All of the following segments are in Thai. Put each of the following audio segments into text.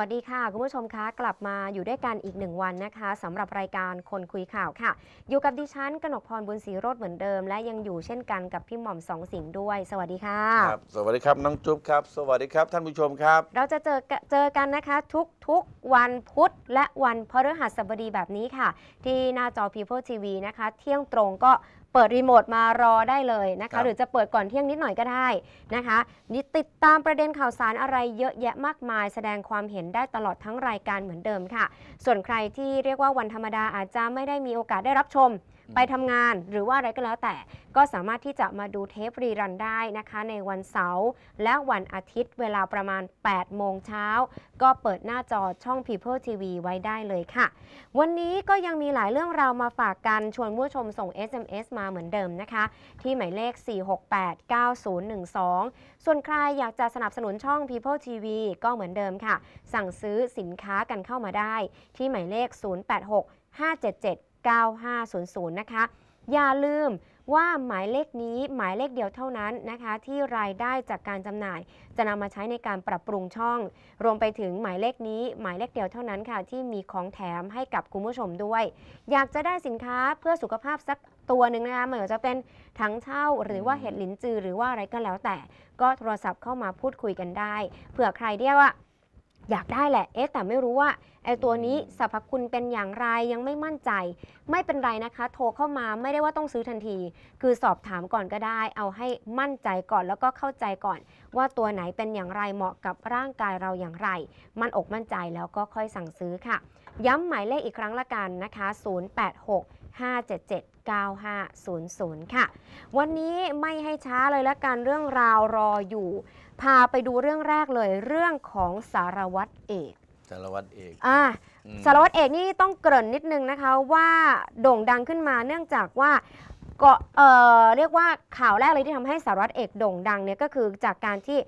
วัสดีค่ะคุณผู้ชมคะกลับมาอยู่ด้วยกันอีกหนึ่งวันนะคะสำหรับรายการคนคุยข่าวค่ะ อยู่กับดิฉันกนกพรบุญศรีโรธเหมือนเดิม และยังอยู่เช่นกันกับพี่หม่อมสองสิงห์ด้วย สวัสดีค่ะครับสวัสดีครับน้องจุ๊บครับ สวัสดีครับท่านผู้ชมครับ เราจะเจอเจอกันนะคะ ทุกทุกวันพุธ และวันพฤหัสบดีแบบนี้ค่ะ ที่หน้าจอ People TV นะคะเที่ยงตรงก็เปิดรีโมทมารอได้เลยนะคคะหรือจะเปิดก่อนเที่ยงนิดหน่อยก็ได้นะคะนี่ติดตามประเด็นข่าวสารอะไรเยอะแยะมากมายแสดงความเห็นได้ตลอดทั้งรายการเหมือนเดิมค่ะ ส่วนใครที่เรียกว่าวันธรรมดาอาจจะไม่ได้มีโอกาสได้รับชมไปทำงานหรือว่าอะไรก็แล้วแต่ก็สามารถที่จะมาดูเทปรีรันได้นะคะ ในวันเสาร์และวันอาทิตย์เวลาประมาณ 8 โมงเช้า ก็เปิดหน้าจอช่อง People TV ไว้ได้เลยค่ะ วันนี้ก็ยังมีหลายเรื่องราวมาฝากกัน ชวนผู้ชมส่ง SMS มาเหมือนเดิมนะคะ ที่หมายเลข 4689012 ส่วนใครอยากจะสนับสนุนช่อง People TV ก็เหมือนเดิมค่ะ สั่งซื้อสินค้ากันเข้ามาได้ ที่หมายเลข086 577 9500 นะคะ อย่าลืมว่าหมายเลขนี้ หมายเลขเดียวเท่านั้นนะคะ ที่รายได้จากการจำหน่าย จะนำมาใช้ในการปรับปรุงช่อง รวมไปถึงหมายเลขนี้ หมายเลขเดียวเท่านั้นค่ะ ที่มีของแถมให้กับคุณผู้ชมด้วย อยากจะได้สินค้าเพื่อสุขภาพสักตัวหนึ่งนะคะไม่ว่าจะเป็นถังเช่าหรือว่าเห็ดหลินจือ หรือว่าอะไรก็แล้วแต่ ก็โทรศัพท์เข้ามาพูดคุยกันได้ เผื่อใครเดียว่าอยากได้แหละ เอ๊ะแต่ไม่รู้ว่าไอ้ตัวนี้สรรพคุณเป็นอย่างไรยังไม่มั่นใจ ไม่เป็นไรนะคะ โทรเข้ามาไม่ได้ว่าต้องซื้อทันที คือสอบถามก่อนก็ได้ เอาให้มั่นใจก่อนแล้วก็เข้าใจก่อน ว่าตัวไหนเป็นอย่างไรเหมาะกับร่างกายเราอย่างไร มั่นอกมั่นใจแล้วก็ค่อยสั่งซื้อค่ะ ย้ำหมายเลขอีกครั้งละกันนะคะ 086 577 9500 ค่ะ วันนี้ไม่ให้ช้าเลยละกันเรื่องราวรออยู่พาไปดูเรื่องแรกเลยเรื่องของสารวัตรเอกสารวัตรเอกอ่าสารวัตรเอกนี่ต้องเกริ่นนิดนึงนะคะ ว่าโด่งดังขึ้นมาเนื่องจากว่าก็เอ่อเรียกว่าข่าวแรกเลยที่ทำให้สารวัตรเอกโด่งดังเนี่ยก็คือจากการที่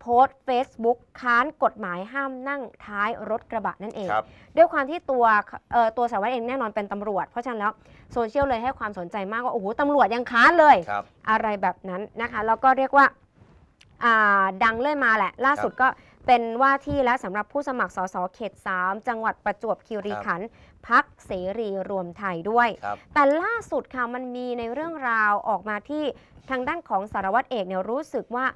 โพสต์ซบุ๊กค้านกฎหมายห้ามนั่งท้ายรถกระบะนั่นเองด้วยความที่ตัวเอ่อตัวสารวัตรเอกแน่นอนเป็นตำรวจเพราะฉะนั้นแล้วโซเชียลเลยให้ความสนใจมากว่าโอ้โหตำรวจยังค้านเลยอะไรแบบนั้นนะคะแล้วก็เรียกว่าดังเรื่อยมาแหละ ล่าสุดก็เป็นว่าที่แล้วสำหรับผู้สมัครสสเขต3จังหวัดประจวบคีรีขันธ์พักเสรีรวมไทยด้วย แต่ล่าสุดค่ะมันมีในเรื่องราวออกมาที่ทางด้านของสารวัตรเอกเนี่ยรู้สึกว่า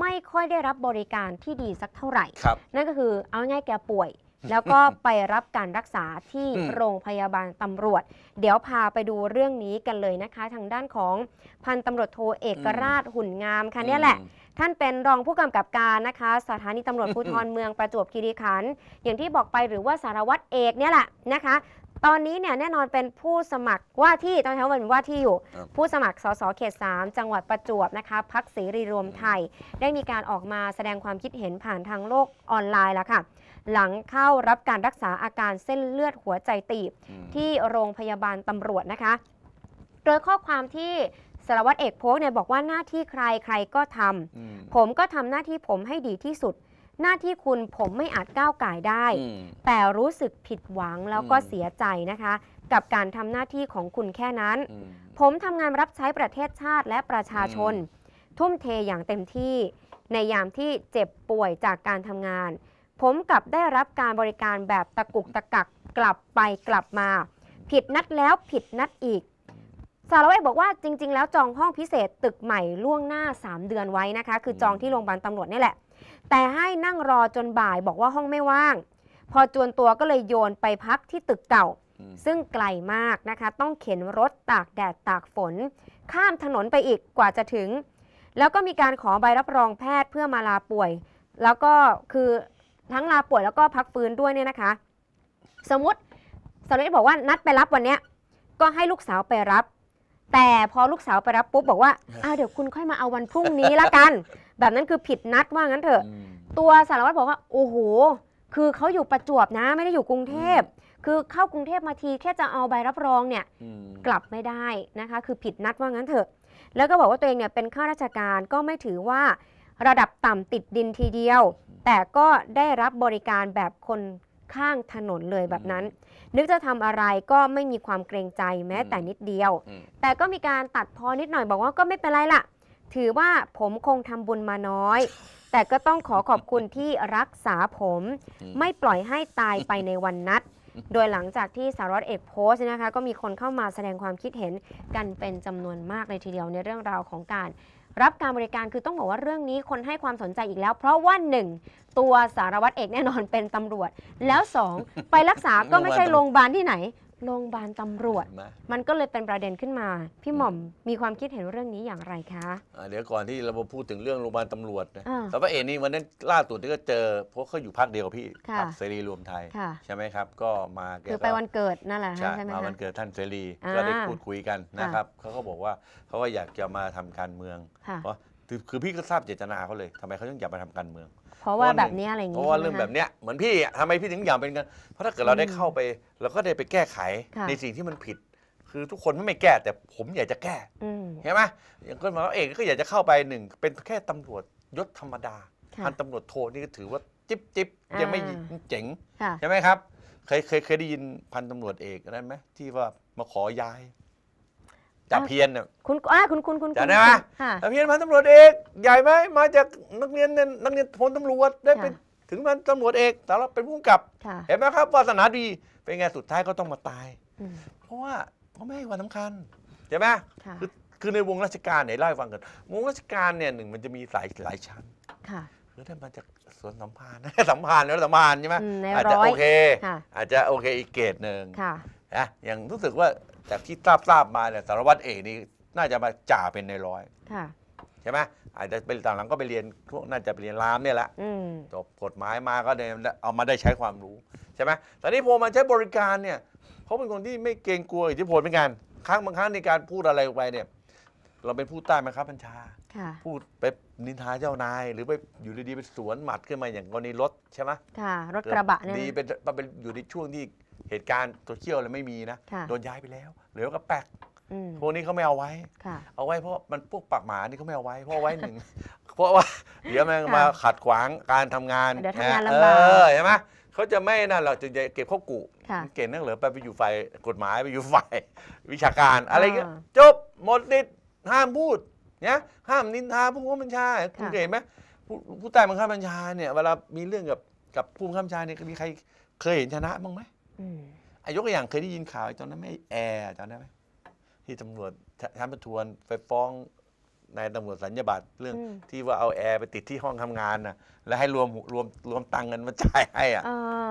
ไม่ค่อยได้รับบริการที่ดีสักเท่าไหร่รนั่นก็คือเอาง่ายแกป่วยแล้วก็ไปรับการรักษาที่โรงพยาบาลตำรวจ เดี๋ยวพาไปดูเรื่องนี้กันเลยนะคะ ทางด้านของพันตำรวจโทเอกราชหุ่นงามค่ะเนี่ยแหละ ท่านเป็นรองผู้กำกับการนะคะสถานีตำรวจภูธรเมืองประจวบคีรีขันธ์อย่างที่บอกไปหรือว่าสารวัตรเอกเนี่ยแหละนะคะ ตอนนี้เนี่ยแน่นอนเป็นผู้สมัครว่าที่ตอนนี้เป็นว่าที่อยู่ ผู้สมัครสสเขต3จังหวัดประจวบนะคะพักเสรีรวมไทย ได้มีการออกมาแสดงความคิดเห็นผ่านทางโลกออนไลน์แล้วค่ะหลังเข้ารับการรักษาอาการเส้นเลือดหัวใจตีบที่โรงพยาบาลตำรวจนะคะ โดยข้อความที่สารวัตรเอกโพกเนี่ยบอกว่าหน้าที่ใครใครก็ทำผมก็ทำหน้าที่ผมให้ดีที่สุด หน้าที่คุณผมไม่อาจก้าวไก่ได้แต่รู้สึกผิดหวังแล้วก็เสียใจนะคะ กับการทำหน้าที่ของคุณแค่นั้น ผมทำงานรับใช้ประเทศชาติและประชาชน ทุ่มเทอย่างเต็มที่ ในยามที่เจ็บป่วยจากการทำงานผมกลับได้รับการบริการแบบตะกุกตะกักกลับไปกลับมา ผิดนัดแล้วผิดนัดอีก สารวัตรบอกว่าจริง ๆ แล้วจองห้องพิเศษตึกใหม่ล่วงหน้า 3 เดือนไว้นะคะ คือจองที่โรงพยาบาลตำรวจนี่แหละ แต่ให้นั่งรอจนบ่ายบอกว่าห้องไม่ว่าง พอจวนตัวก็เลยโยนไปพักที่ตึกเก่า ซึ่งไกลมากนะคะ ต้องเข็นรถตากแดดตากฝน ข้ามถนนไปอีกกว่าจะถึง แล้วก็มีการขอใบรับรองแพทย์เพื่อมาลาป่วย แล้วก็คือทั้งลาป่วยแล้วก็พักฟื้นด้วยเนี่ยนะคะ สมมติสาตีบอกว่านัดไปรับวันเนี้ย ก็ให้ลูกสาวไปรับ แต่พอลูกสาวไปรับปุ๊บ บอกว่าอ้าวเดี๋ยวคุณค่อยมาเอาวันพรุ่งนี้ละกัน แบบนั้นคือผิดนัดว่างั้นเถอะ ตัวสารวัตรบอกว่า โอ้โห คือเขาอยู่ประจวบนะไม่ได้อยู่กรุงเทพคือเข้ากรุงเทพมาทีแค่จะเอาใบรับรองเนี่ยกลับไม่ได้นะคะ คือผิดนัดว่างั้นเถอะ แล้วก็บอกว่าตัวเองเนี่ยเป็นข้าราชการก็ไม่ถือว่าระดับต่ำติดดินทีเดียวแต่ก็ได้รับบริการแบบคนข้างถนนเลยแบบนั้น นึกจะทำอะไรก็ไม่มีความเกรงใจแม้ แต่นิดเดียว แต่ก็มีการตัดพอนิดหน่อย บอกว่าก็ไม่เป็นไรล่ะ ถือว่าผมคงทำบุญมาน้อย แต่ก็ต้องขอขอบคุณที่รักษาผมไม่ปล่อยให้ตายไปในวันนัด โดยหลังจากที่สารวัตรเอกโพสต์นะคะก็มีคนเข้ามาแสดงความคิดเห็นกันเป็นจำนวนมากเลยทีเดียวในเรื่องราวของการรับการบริการคือต้องบอกว่าเรื่องนี้คนให้ความสนใจอีกแล้ว เพราะว่า1ตัวสารวัตรเอกแน่นอนเป็นตำรวจ แล้ว2ไปรักษาก็ไม่ใช่โรงพยาบาลที่ไหนโรงพยาบาลตำรวจมมันก็เลยเป็นประเด็นขึ้นมาพี่หม่อมมีความคิดเห็นเรื่องนี้อย่างไรคะะเดี๋ยวก่อนที่เรามาพูดถึงเรื่องโรงพยาบาลตำรวจนะแต่ว่าเอ็นี่วันนั้นล่าสุดที่ก็เจอเพราะเขาอยู่ภาคเดียวกับพี่ค่คเสรีรวมไทยใช่ไหมครับ ก็มาเกคือไปวันเกิดนั่นแหละใช่ไหมมาวันเกิดท่านเสรีก็ได้พูดคุยกันนะครับเขาก็บอกว่าเขาก็อยากจะมาทำการเมืองเพราะคือพี่ก็ทราบเจตนาเขาเลยทำไมเขาต้องอยากมาทำการเมือง เพราะว่าแบบนี้อะไรอย่างเพงี้ราะว่าเรื่องแบบเนี้ยเหมือนพี่อะทำไมพี่ถึงอยากเป็นกันเพราะถ้าเกิดเราได้เข้าไปเราก็ได้ไปแก้ไขในสิ่งที่มันผิด คือทุกคนไม่แก้แต่ผมอยากจะแก้ อืมเห็นไหมอย่างคนมาเอกก็อยากจะเข้าไปหนึ่งเป็นแค่ตำรวจยศธรรมดา พันตำรวจโทนี่ก็ถือว่าจิ๊บจิ๊บยังไม่เจ๋งใช่ไหมครับ เคยเคยเคยได้ยินพันตำรวจเอกนั้นไหมที่ว่ามาขอย้ายจ่าเพียนน่คุณอ่าคุณคุณคุณจำได้ไหมะจ่าเพียนพันตำรวจเอก ใหญ่ไหมมาจากนักเรียนนักเรียนพลตำรวจได้เป็นถึงมันตำรวจเอก แต่เราเป็นผู้กับ เห็นไหมครับวาสนาดีเป็นไงสุดท้ายก็ต้องมาตาย เพราะว่าเขาไม่ให้ความสำคัญเห็นไหมคือคือในวงราชการไหนเล่าให้ฟังกันวงราชการเนี่ยหนึ่งมันจะมีหลายหลายชั้นคือถ้ามาจากส่วนสัมพันธ์สัมพันธ์แล้วสัมพันธ์ใช่ไหมอาจจะโอเค อาจจะโอเคอีกเกรดหนึ่งนะอย่างรู้สึกว่าจากที่ทราบทราบมาเนี่ยสารวัตรเอกนี่น่าจะมาจ่าเป็นในร้อยใช่ไหมอาจจะไปต่างหลังก็ไปเรียนพวกน่าจะไปเรียนรามเนี่ยแหละจบกฎหมายมาก็เลยเอามาได้ใช้ความรู้ใช่ไหมแต่นี่พอมาใช้บริการเนี่ยเขาเป็นคนที่ไม่เกรงกลัวอิทธิพลเหมือนกันครั้งบางครั้งในการพูดอะไรออกไปเนี่ย เราเป็นผู้ใต้บังคับบัญชาพูดไปนินทาเจ้านาย หรือไปอยู่ดีๆไปสวนหมัดขึ้นมาอย่างกรณีรถใช่ไหมรถกระบะเนี่ยดีเป็นเป็นอยู่ในช่วงที่เหตุการณ์ตัวเชี่ยวอะไรไม่มีนะโดนย้ายไปแล้วเหลือก็แปกพวกนี้เขาไม่เอาไว้เอาไว้เพราะมันพวกปากหมานี่เขาไม่เอาไว้ เพราะเอาไว้หนึ่งเพราะว่า เดี๋ยวมันมาขัดขวางการทำงานเดี๋ยวทำงานลำบากเออใช่ไหมเขาจะไม่นั่นหรอกจึงจะเก็บข้อกุ่เก่งนั่งเหลือไปไปอยู่ฝ่ายกฎหมายไปอยู่ฝ่ายวิชาการอะไรเงี้ยจบหมดนิดห้ามพูดเนี่ยห้ามนินทาผู้บัญชาคุณเห็นไหมผู้ผู้ใต้บังคับบัญชาเนี่ย เวลามีเรื่องกับกับผู้บังคับบัญชาเนี่ยมีใครเคยเห็นชนะบ้างไหมอายกตัวอย่างเคยได้ยินข่าวตอนนั้นไม่แอร์จำได้ไหมที่ตำรวจท่านประทวนไปฟ้องนายตำรวจสัญญาบัตรเรื่องที่ว่าเอาแอร์ไปติดที่ห้องทำงานน่ะ แล้วให้รวมรวมรวมตังเงินมาจ่ายให้อ่ะ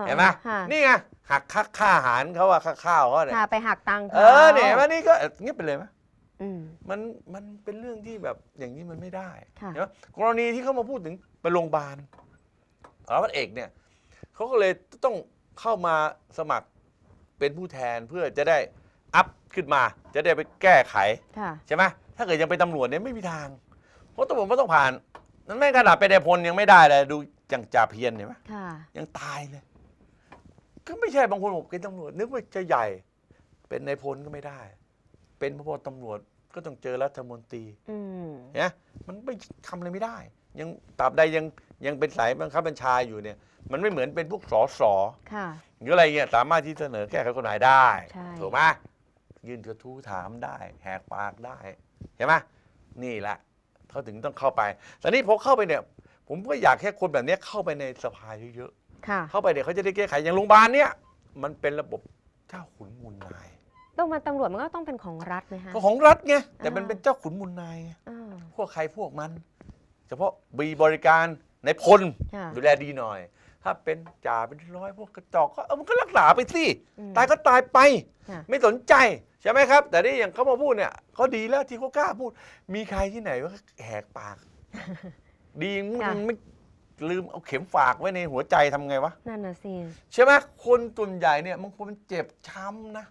เห็นไหมนี่ไงหักค่าอาหารเขาอะค่าข้าวเขาเนี่ยไปหักตังค์เออเนี่ยมันนี่ก็เงียบไปเลยไหมมันมันเป็นเรื่องที่แบบอย่างนี้มันไม่ได้เห็นไหมกรณีที่เขามาพูดถึงไปโรงพยาบาลสารวัตเอกเนี่ยเขาก็เลยต้องเข้ามาสมัครเป็นผู้แทนเพื่อจะได้อัพขึ้นมา จะได้ไปแก้ไขใช่ไหมถ้าเกิดยังเป็นตำรวจเนี่ยไม่มีทาง เพราะตำรวจก็ต้องผ่านนั่นแม่รขนาดเป็นนพลยังไม่ได้เลย ดูจังจ่าเพียนเห็นไหมยังตายเลย ก็ไม่ใช่บางคนบอกเป็นตำรวจนึกว่าจะใหญ่ เป็นในพลก็ไม่ได้ เป็นพบตำรวจก็ต้องเจอรัฐมนตรีเนี่ยมันไม่ทำอะไรไม่ได้ ยังตราบใดยังยังเป็นสายบังคับบัญชาอยู่เนี่ยมันไม่เหมือนเป็นพวกสอสอค่ะหรืออะไรเงี้ยสามารถที่เสนอแก้ไขกฎหมายได้ถูกไหมยื่นกระทู้ถามได้ แหกปากได้เห็นไหมนี่แหละเขาถึงต้องเข้าไปแต่นี่พอเข้าไปเนี่ย ผมก็อยากแค่คนแบบนี้เข้าไปในสภาเยอะๆเข้าไปเดี๋ยวเขาจะได้แก้ไขอย่างโรงพยาบาลเนี่ย มันเป็นระบบเจ้าขุนมูลนาย ต้องมาตำรวจมันก็ต้องเป็นของรัฐไหมฮะก็ของรัฐไงแต่มันเป็นเจ้าขุนมูลนายพวกใครพวกมัน เฉพาะบีบริการในพลดูแลดีหน่อยถ้าเป็นจ่า เป็นร้อยพวกกระจอกก็เออมันก็รักษาไปสิตายก็ตายไป ไม่สนใจใช่ไหมครับ แต่นี่อย่างเขามาพูดเนี่ยเขาดีแล้วที่เขากล้าพูดมีใครที่ไหนว่าแหกปาก ดีมึงไม่ลืมเอาเข็มฝากไว้ในหัวใจทำไงวะ นั่นน่ะสิใช่ไหมคนส่วนใหญ่เนี่ยบางคนมันเจ็บช้ำนะ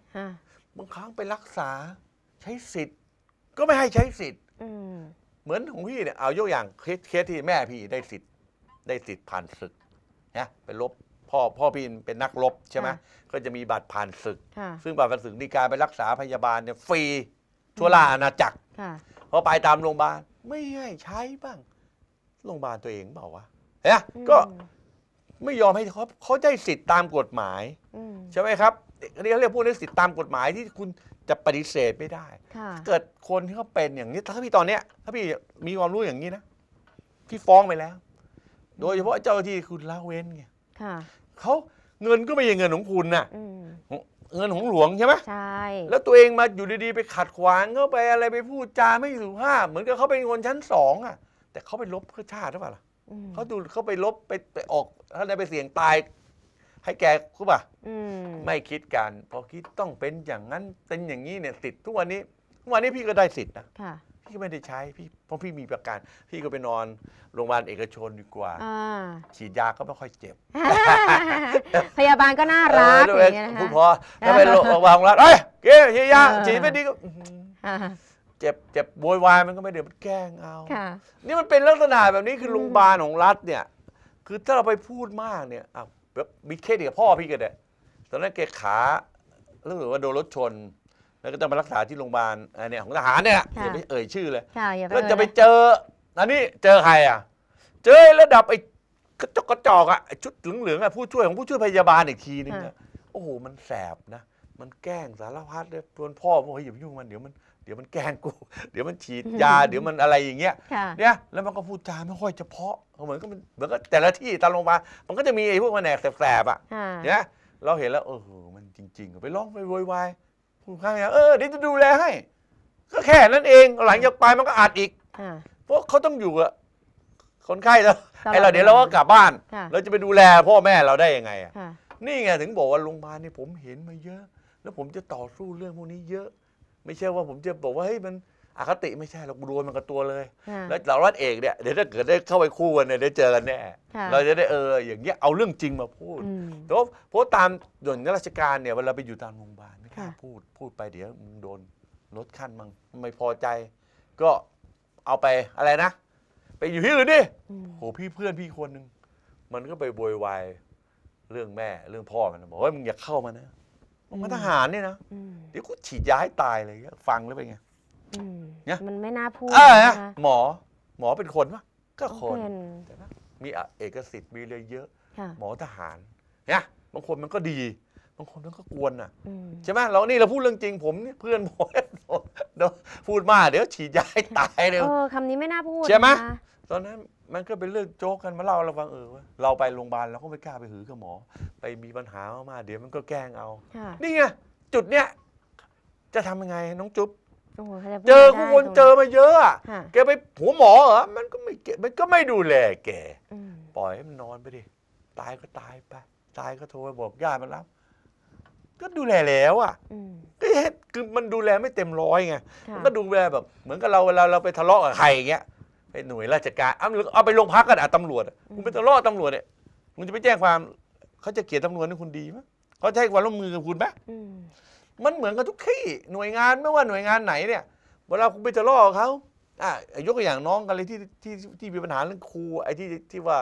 บางครั้งไปรักษา ใช้สิทธิ์ก็ไม่ให้ใช้สิทธิ์เหมือนของพี่เนี่ย เอายกอย่างเคสที่แม่พี่ได้สิทธิ์ ได้สิทธิ์ผ่านศึกนะเป็นลบพ่อพ่อพี่เป็นนักรบใช่ไหมก็จะมีบัตรผ่านศึกซึ่งบัตรผ่านศึกนี่การไปรักษาพยาบาลเนี่ย ฟรีทั่วราอาณาจักรเพรพอไปตามโรงพยาบาลไม่ให้ใช้บ้างโรงพยาบาลตัวเองเปล่าวะเนี่ยก็ไม่ยอมให้เขาเขาได้สิทธิ์ตามกฎหมายใช่ไหมครับอันนี้เขาเรียกพวกนี้สิทธิ์ตามกฎหมายที่คุณจะปฏิเสธไม่ได้เกิดคนที่เขาเป็นอย่างนี้ ถ้าพี่ตอนเนี้ย ถ้าพี่มีความรู้อย่างนี้นะพี่ฟ้องไปแล้วโดยเฉพาะเจ้าที่คุณละเว้นไงเขาเงินก็ไม่ใช่เงินของคุณน่ะเงินของหลวงใช่ไหมใช่ แล้วตัวเองมาอยู่ดีๆไปขัดขวางเขาไปอะไรไปพูดจาไม่สุภาพเหมือนกับเขาเป็นคนชั้นสองอ่ะ แต่เขาไปลบเพื่อชาติหรือเปล่าเขาดูเขาไปลบไปไปออกถ้าได้ไปเสี่ยงตาย ให้แกรอเป่ะไม่คิดการพอคิดต้องเป็นอย่างนั้นเป็นอย่างนี้เนี่ยสิทธิ์ทุกวันนี้ทุกวันนี้พี่ก็ได้สิทธิ์นะพี่ก็ไม่ได้ใช้พี่เพราะพี่มีประกัน พี่ก็ไปนอนโรงพยาบาลเอกชนดีกว่าอฉีดยาก็ไม่ค่อยเจ็บ พยาบาลก็น่ารักอย่างเงี้ยนะพูดพ่อแล้วไปโรงพยาบาลรัฐเอ้ยเกฉีดยาฉีดไม่ดีก็เจ็บเจ็บโวยวายมันก็ไม่เดือดมันแกล้งเอาค่ะนี่มันเป็นลักษณะแบบนี้คือโรงพยาบาลของรัฐเนี่ย คือถ้าเราไปพูดมากเนี่ยอ้าวแบบมีเคสเดียวพ่อพี่ก็ได้ตอนนั้นแกขารงหรือว่าโดนรถชนแล้วก็ต้องไปรักษาที่โรงพยาบาลอันเนี้ยของทหารเนี่ยอย่าไปเอ่ยชื่อเลย ก็แล้วจะไปเจอ อันนี้เจอใครอ่ะ เจอระดับไอ้กระจกกระจอกอ่ะชุดเหลืองๆอ่ะ ผู้ช่วยของผู้ช่วยพยาบาลอีกทีนึงอะโอ้โห มันแสบนะ มันแกล้งสารพัดเลยชวนพ่อบอกเฮ้ยอย่าไปยุ่งมันเดี๋ยวมันเดี๋ยวมันแกล้งกู เดี๋ยวมันฉีดยา เดี๋ยวมันอะไรอย่างเงี้ยเนี่ยแล้วมันก็พูดจาไม่ค่อยเฉพาะ เหมือนก็มัน เหมือนก็แต่ละที่ตามโรงพยาบาล มันก็จะมีไอ้พวกแหนกแสบๆอ่ะ่ะเนี่ยเราเห็นแล้วเออ มันจริง ๆ ไปร้องไปโวยวายคุณข้างเออ เดี๋ยวจะดูแลให้ ก็แค่นั้นเอง หลังจากไปมันก็อัดอีกเพราะเขาต้องอยู่อะ คนไข้แล้วไอ้ไอเราเดี๋ยวเราก็กลับบ้าน เราจะไปดูแลพ่อแม่เราได้ยังไงอะ นี่ไงถึงบอกว่าโรงพยาบาลนี่ผมเห็นมาเยอะ แล้วผมจะต่อสู้เรื่องพวกนี้เยอะ ไม่ใช่ว่าผมจะบอกว่าเฮ้ยมันอคติไม่ใช่เรากลัวมันกับตัวเลย แล้วเรารัดเอกเนี่ยเดี๋ยวถ้าเกิดได้เข้าไปคู่กันเนี่ยได้เจอกันแน่่เราจะได้เอออย่างเงี้ยเอาเรื่องจริงมาพูดเพราะตามส่วนราชการเนี่ยเวลาไปอยู่ตามโรงพยาบาลพูดพูดไปเดี๋ยวมึงโดนลดขั้นมึงไม่พอใจ ก็เอาไปอะไรนะไปอยู่ที่อื่นดิโหพี่เพื่อนพี่คนหนึ่งมันก็ไปโวยวายเรื่องแม่เรื่องพ่อมันบอกว่ามึงอย่าเข้ามานะมันมาทหารเนี่ยนะเดี๋ยวกูฉีดยาให้ตายเลยฟังแล้วเป็นไงเนี่ยมันไม่น่าพูดนะหมอหมอเป็นคนปะก็คนมีเอกสิทธิ์มีเลยเยอะ หมอทหารเนี่ยบางคนมันก็ดีบางคนมันก็กวนอ่ะใช่ไหมเรานี่เราพูดเรื่องจริงผมเนี่ยเพื่อนผมเดี๋ยวพูดมากเดี๋ยวฉีดยาให้ตายเดี๋ยวคำนี้ไม่น่าพูดใช่ไหมตอนนั้นมันก็เป็นเรื่องโจ๊กกันมาเล่าเราฟังเออวเราไปโรงพยาบาลเราก็ไม่กล้าไปหือกับหมอ ไปมีปัญหามาเดี๋ยวมันก็แกล้งเอา นี่ไงจุดเนี้ยจะทำยังไงน้องจุ๊บเจอคนเจอมาเยอะอะแกไปหัวหมอเหรอมันก็ไม่มันก็ไม่ดูแลแกปล่อยให้มันนอนไปดิตายก็ตายไปตายก็โทรไปบอกญาติมันรับก็ดูแลแล้วอ่ะก็คือมันดูแลไม่เต็มร้อยไงมันก็ดูแลแบบ เหมือนกับเราเวลาเราไปทะเลาะกับใครอย่างเงี้ยไปหน่วยราชการเอาเอาไปโรงพักก็ได้ตำรวจคุณไปทะเลาะตำรวจเนี่ยคุณจะไปแจ้งความเขาจะเกลียดตำรวจนห้คุณดีไหมเขาจะให้ความร่วมมือกับคุณไหมมันเหมือนกับทุกที่หน่วยงานไม่ว่าหน่วยงานไหน เนี่ยเวลาคุณไปทะเลาะเขาอ่ะยกตัวอย่างน้องกันเลยที่ที่ที่มีปัญหาเรื่องครูไอ้ที่ที่ว่า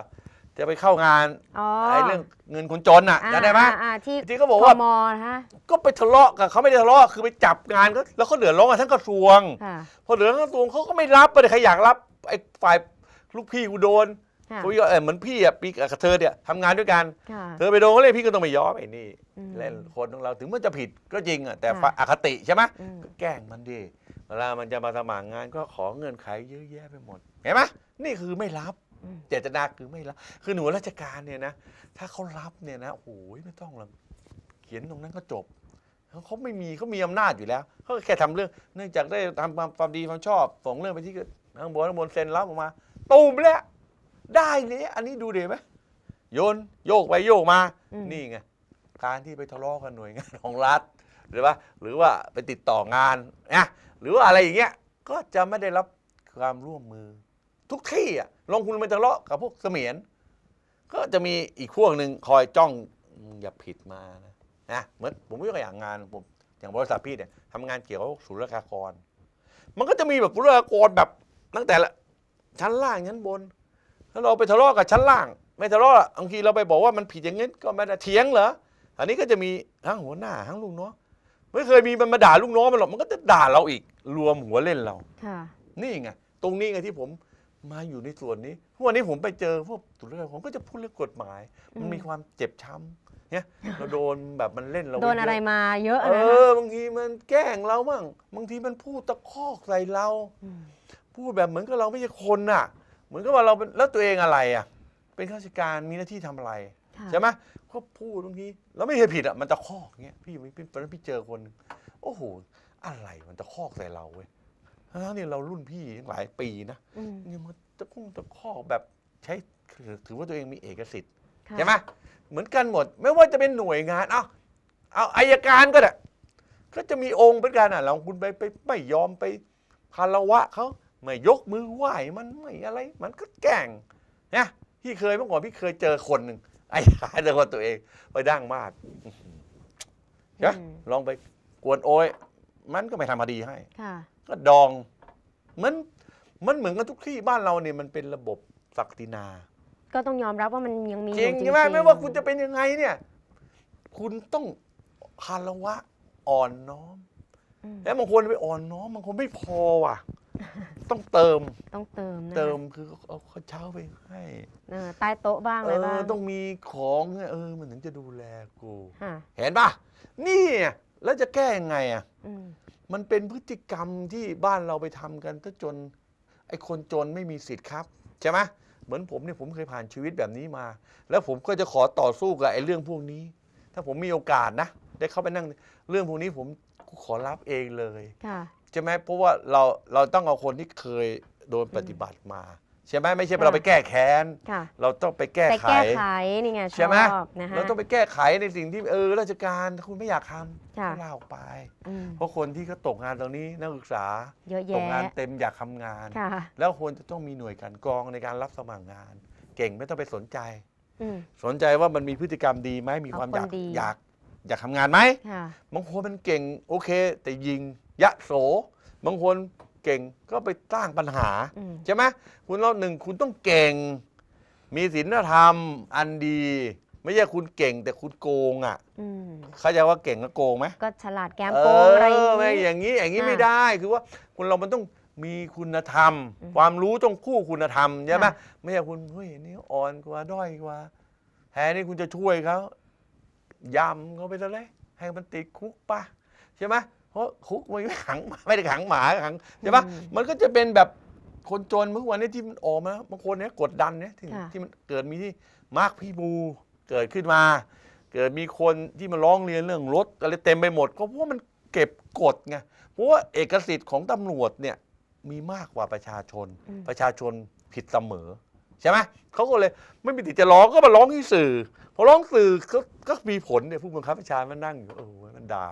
จะไปเข้างานอไอ้เรื่องเงินคนจนอ่ะจำได้ไหมที่ที่เขาบอกว่ากฮะก็ไปทะเลาะกับเขาไม่ได้ทะเลาะคือไปจับงานก็แล้วเขาเดือดร้อนกันทั้งกระทรวงพอเดือดร้อนกระทรวงเขาก็ไม่รับไปใครอยากรับไอ้ฝ่ายลูกพี่กูโดนกูก็เออเหมือนพี่อ่ะปีกับเธอเนี่ยทำงานด้วยกัน เธอไปโดนขาเลยพี่ก็ต้องไปยยอมไอ้นี่อเล่นคนของเราถึงมันจะผิดก็จริงอ่ะแต่่อคติใช่ไหมก็แกล้งมันดิเวลามันจะมาสมัครงานก็ขอเงินขครเยอะแยะไปหมดเห็นไหมนี่คือไม่รับเจตนาคือไม่รับคือหน่วยราชการเนี่ยนะ ถ้าเขารับเนี่ยนะ โอ้ยไม่ต้องหรอกเขียนตรงนั้นก็จบเขาไม่มีเขามีอำนาจอยู่แล้ว เขาแค่ทำเรื่อง เนื่องจากได้ทำความความดีความชอบ ส่งเรื่องไปที่ข้างบนข้างบนเซ็นรับออกมา ตูมแล้ว ได้เนี่ย อันนี้ดูเดี๋ยวไหมโยนโยกไปโยกมา นี่ไง การที่ไปทะเลาะกันหน่วยงานของรัฐ หรือว่า หรือว่าไปติดต่องานนะหรือว่าอะไรอย่างเงี้ย ก็จะไม่ได้รับความร่วมมือทุกที่อะลงทุนไปทะเลาะกับพวกเสมียน ก็จะมีอีกพวกหนึ่งคอยจ้องอย่าผิดมานะนะเหมือนผมยกตัวอย่างงานผม อย่างบริษัทพี่เนี่ยทำงานเกี่ยวกับศุลกากรมันก็จะมีแบบศุลกากรแบบตั้งแต่ละ ชั้นล่างชั้นบนแล้วเราไปทะเลาะกับชั้นล่าง ไม่ทะเลาะบางทีเราไปบอกว่ามันผิดอย่างนี้ก็ไม่ได้เถียงเหรออันนี้ก็จะมีทั้งหัวหน้าทั้งลูกน้องไม่เคยมีมันมาด่าลูกน้องมันหรอกมันก็จะด่าเราอีกรวมหัวเล่นเราค่ะนี่ไงตรงนี้ไงที่ผมมาอยู่ในส่วนนี้วันนี้ผมไปเจอพวกตุลาผมก็จะพูดเรื่องกฎหมาย มันมีความเจ็บช้ำเนี่ยเราโดนแบบมันเล่นเราโดนอะไรมาเยอะเออบางทีมันแกล้งเราบ้างบางทีมันพูดตะคอกใส่เรา พูดแบบเหมือนกับเราไม่ใช่คนน่ะ เหมือนกับว่าเราเป็นแล้วตัวเองอะไรอ่ะ เป็นข้าราชการมีหน้าที่ทำอะไรใช่ไหมก็พูดบางทีแล้วไม่เคยผิดอ่ะมันตะคอกเงี้ยพี่อยู่พี่ตอนนั้นพี่เจอคน โอ้โหอะไรมันตะคอกใส่เราเว้ยอ้าวเนี่ยเรารุ่นพี่หลายปี นะเนี่ยมันตะคุ้งตะคอแบบใช้ถือว่าตัวเองมีเอกสิทธิ์ใช่ไหมเหมือนกันหมด ไม่ว่าจะเป็นหน่วยงาน เอาเอาอายการก็ได้ก็จะมีองค์เป็นการอ่ะ เราคุณไปไปไม่ยอมไปพาละวะเขาไม่ยกมือไหว้มันไม่อะไร มันก็แกล้งนี่ยพี่เคยเมื่อก่อนพี่เคยเจอคนหนึ่งไอ้ขายแต่ว่าตัวเองไปดั้งมากใช่ลองไปกวนโอยมันก็ไม่ทำาดีให้ค่ะก็ดองมันมันเหมือนกันทุกที่บ้านเราเนี่ยมันเป็นระบบศักดินา ก็ต้องยอมรับว่ามันยังมีจริงใช่ไหมไม่ว่าคุณจะเป็นยังไงเนี่ย คุณต้องคารวะอ่อนน้อมแล้วบางคนไปอ่อนน้อมบางคนไม่พอว่ะ ต้องเติมต้องเติมนะเติมคือเอาข้าวเช้าไปให้เออใต้โต๊ะบ้างเออะไรบ้างต้องมีของเออเหมออ มันถึงจะดูแลกูเห็นป่ะนี่แล้วจะแก้ยังไง อ่ะมันเป็นพฤติกรรมที่บ้านเราไปทำกันถ้าจน ไอ้คนจนไม่มีสิทธิ์ครับ ใช่ไหมเหมือนผมเนี่ยผมเคยผ่านชีวิตแบบนี้มา แล้วผมก็จะขอต่อสู้กับไอ้เรื่องพวกนี้ ถ้าผมมีโอกาสนะได้เข้าไปนั่ง เรื่องพวกนี้ผมขอรับเองเลยใช่ไหมเพราะว่าเราเราต้องเอาคนที่เคยโดนปฏิบัติมาใช่ไหมไม่ใช่เราไปแก้แค้นเราต้องไปแก้ไขแก้ไขนี่ไงชใช่ไหมอบนะฮะเราต้องไปแก้ไขในสิ่งที่เออราชการคุณไม่อยากทำค่ก็ลาออกไป เพราะคนที่เขาตกงานตรงนี้นักศึกษาตกงานเต็มอยากทำงาน แล้วควรจะต้องมีหน่วยการกองในการรับสมัครงาน เก่งไม่ต้องไปสนใจสนใจว่ามันมีพฤติกรรมดีไหมมีความอยากอยากอยากทำงานไหมบางคนมันเก่ง โอเค แต่ยิงยะโสบางคนเก่งก็ไปสร้างปัญหาใช่ไหมคุณเราหนึ่งคุณต้องเก่ง มีศีลธรรม อันดี ไม่ใช่คุณเก่งแต่คุณโกง อ่ะเข้าใจว่าเก่งก็โกงไหมก็ ฉลาดแก้มโกงอะไรอย่างนี้ อย่างนี้ไม่ได้ คือว่า คุณเรามันต้องมีคุณธรรม ความรู้ต้องคู่คุณธรรมใช่ไหมไม่ใช่คุณเฮ้ยนี่อ่อนกว่าด้อยกว่าแหนนี่คุณจะช่วยเขายำเขาไปซะเลยให้มันติดคุกปะใช่ไหมเพราะคุกมันไม่ขังไม่ได้ขังหมาขังใช่ปะมันก็จะเป็นแบบคนจนเมื่อวันนี้ที่มันออกมาบางคนเนี้ยกดดันเนี้ยที่ที่มันเกิดมีที่มาร์คพี่บูเกิดขึ้นมา เกิดมีคนที่มาร้องเรียนเรื่องรถอะไรเต็มไปหมด ก็เพราะมันเก็บกดไงเพราะว่าเอกสิทธิ์ของตำรวจเนี่ยมีมากกว่าประชาชน ประชาชนผิดเสมอใช่ไหมเขาก็เลยไม่มีติดจะร้องก็มาร้องที่สื่อพอร้องสื่อก็ก็มีผลเนี่ยผู้บังคับบัญชามันนั่งอยู่เออมันด่า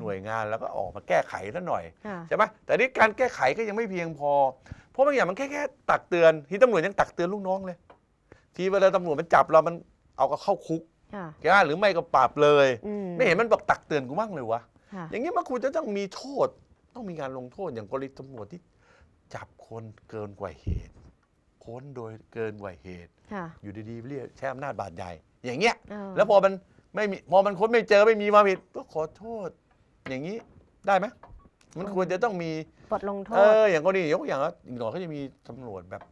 หน่วยงานแล้วก็ออกมาแก้ไขแล้วหน่อย ใช่ไหมแต่นี่การแก้ไขก็ยังไม่เพียงพอ เพราะบางอย่างมันแค่แค่ตักเตือนที่ตำรวจยังตักเตือนลูกน้องเลย ทีเวลาตำรวจมันจับเรามันเอาก็เข้าคุกใช่ไหมหรือไม่ก็ปราบเลย ไม่เห็นมันบอกตักเตือนกูบ้างเลยวะะอย่างนี้มันควรจะต้องมีโทษต้องมีการลงโทษอย่างกรณีตำรวจที่จับคนเกินกว่าเหตุพ้นโดยเกินกว่าเหตุอยู่ดีๆเรียกใช้อำนาจบาดใหญ่อย่างเงี้ยแล้วพอมันไม่มีพอมันค้นไม่เจอไม่มีความผิดก็ขอโทษ อย่างนี้ได้ไหมมันควรจะต้องมีบทลงโทษเอออย่างกรณียกอย่างว่าอีกหน่อยเขาจะมีตำรวจแบบ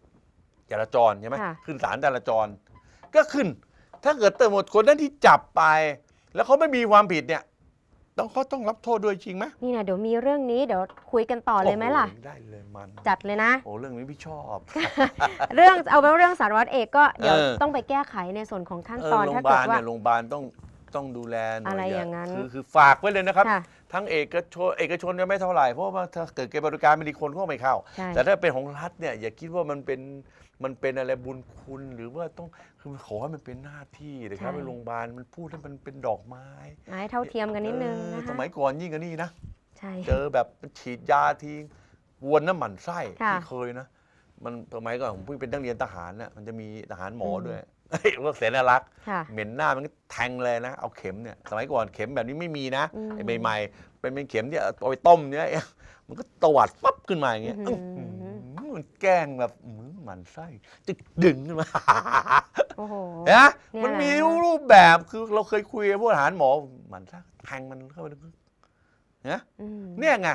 จราจรใช่ไหมขึ้นศาลจราจร ก็ขึ้นถ้าเกิดตำรวจคนนั้นที่จับไป แล้วเขาไม่มีความผิดเนี่ยต้องเขาต้องรับโทษด้วยจริงไหมนี่นะเดี๋ยวมีเรื่องนี้เดี๋ยวคุยกันต่อเลยไหมล่ะได้เลยมันจัดเลยนะโอ้เรื่องนี้พี่ชอบ เรื่องเอาเป็นว่าเรื่องสารวัตรเอกก็เดี๋ยวต้องไปแก้ไขในส่วนของขั้นตอนโรงพถ้ายาบาเกิลดว่าเนี่ยโรงพยาบาลต้องต้องดูแลอะไรอย่างนั้น คือคือฝากไว้เลยนะครับทั้งเอกชนเอกชนยังไม่เท่าไหร่ เพราะว่าถ้าเกิดเกิด์บริการไม่ดีคนก็ไม่เข้า แต่ถ้าเป็นของรัฐเนี่ยอย่าคิดว่ามันเป็นมันเป็นอะไรบุญคุณ หรือว่าต้องคือขอให้มันเป็นหน้าที่นะครับใปใโรงพยาบาลมันพูดให้มันเป็นดอกไม้มให้เท่าเทียมกันนิดนึงนะสคะมัยก่อน ยิ่งกันนี่นะเจอแบบฉีดยาทีวนน้ำหมันไส้ที่เคยนะ มันสมัยก่อนผมเพิ่งเป็นนักเรียนทหารน่ะมันจะมีทหารหมอด้วยเฮ้ยพวกเสนารักษ์เหม็นหน้ามันก็แทงเลยนะเอาเข็มเนี่ย สมัยก่อนเข็มแบบนี้ไม่มีนะไอ้ใหม่ๆเป็นเป็นเข็มที่เอาไปต้มเนี่ยมันก็ตวัดปั๊บขึ้นมาอย่างเงี้ยมันแกล้งแบบมือหมันไส้จะดึงขึ้นมาโอ้โหเนะี่ยมันมีรูปแบบคือเราเคยคุยกับผู้ทหารหมอหมันแทงมันเข้าไปลึนะ่ยเนี่ยไง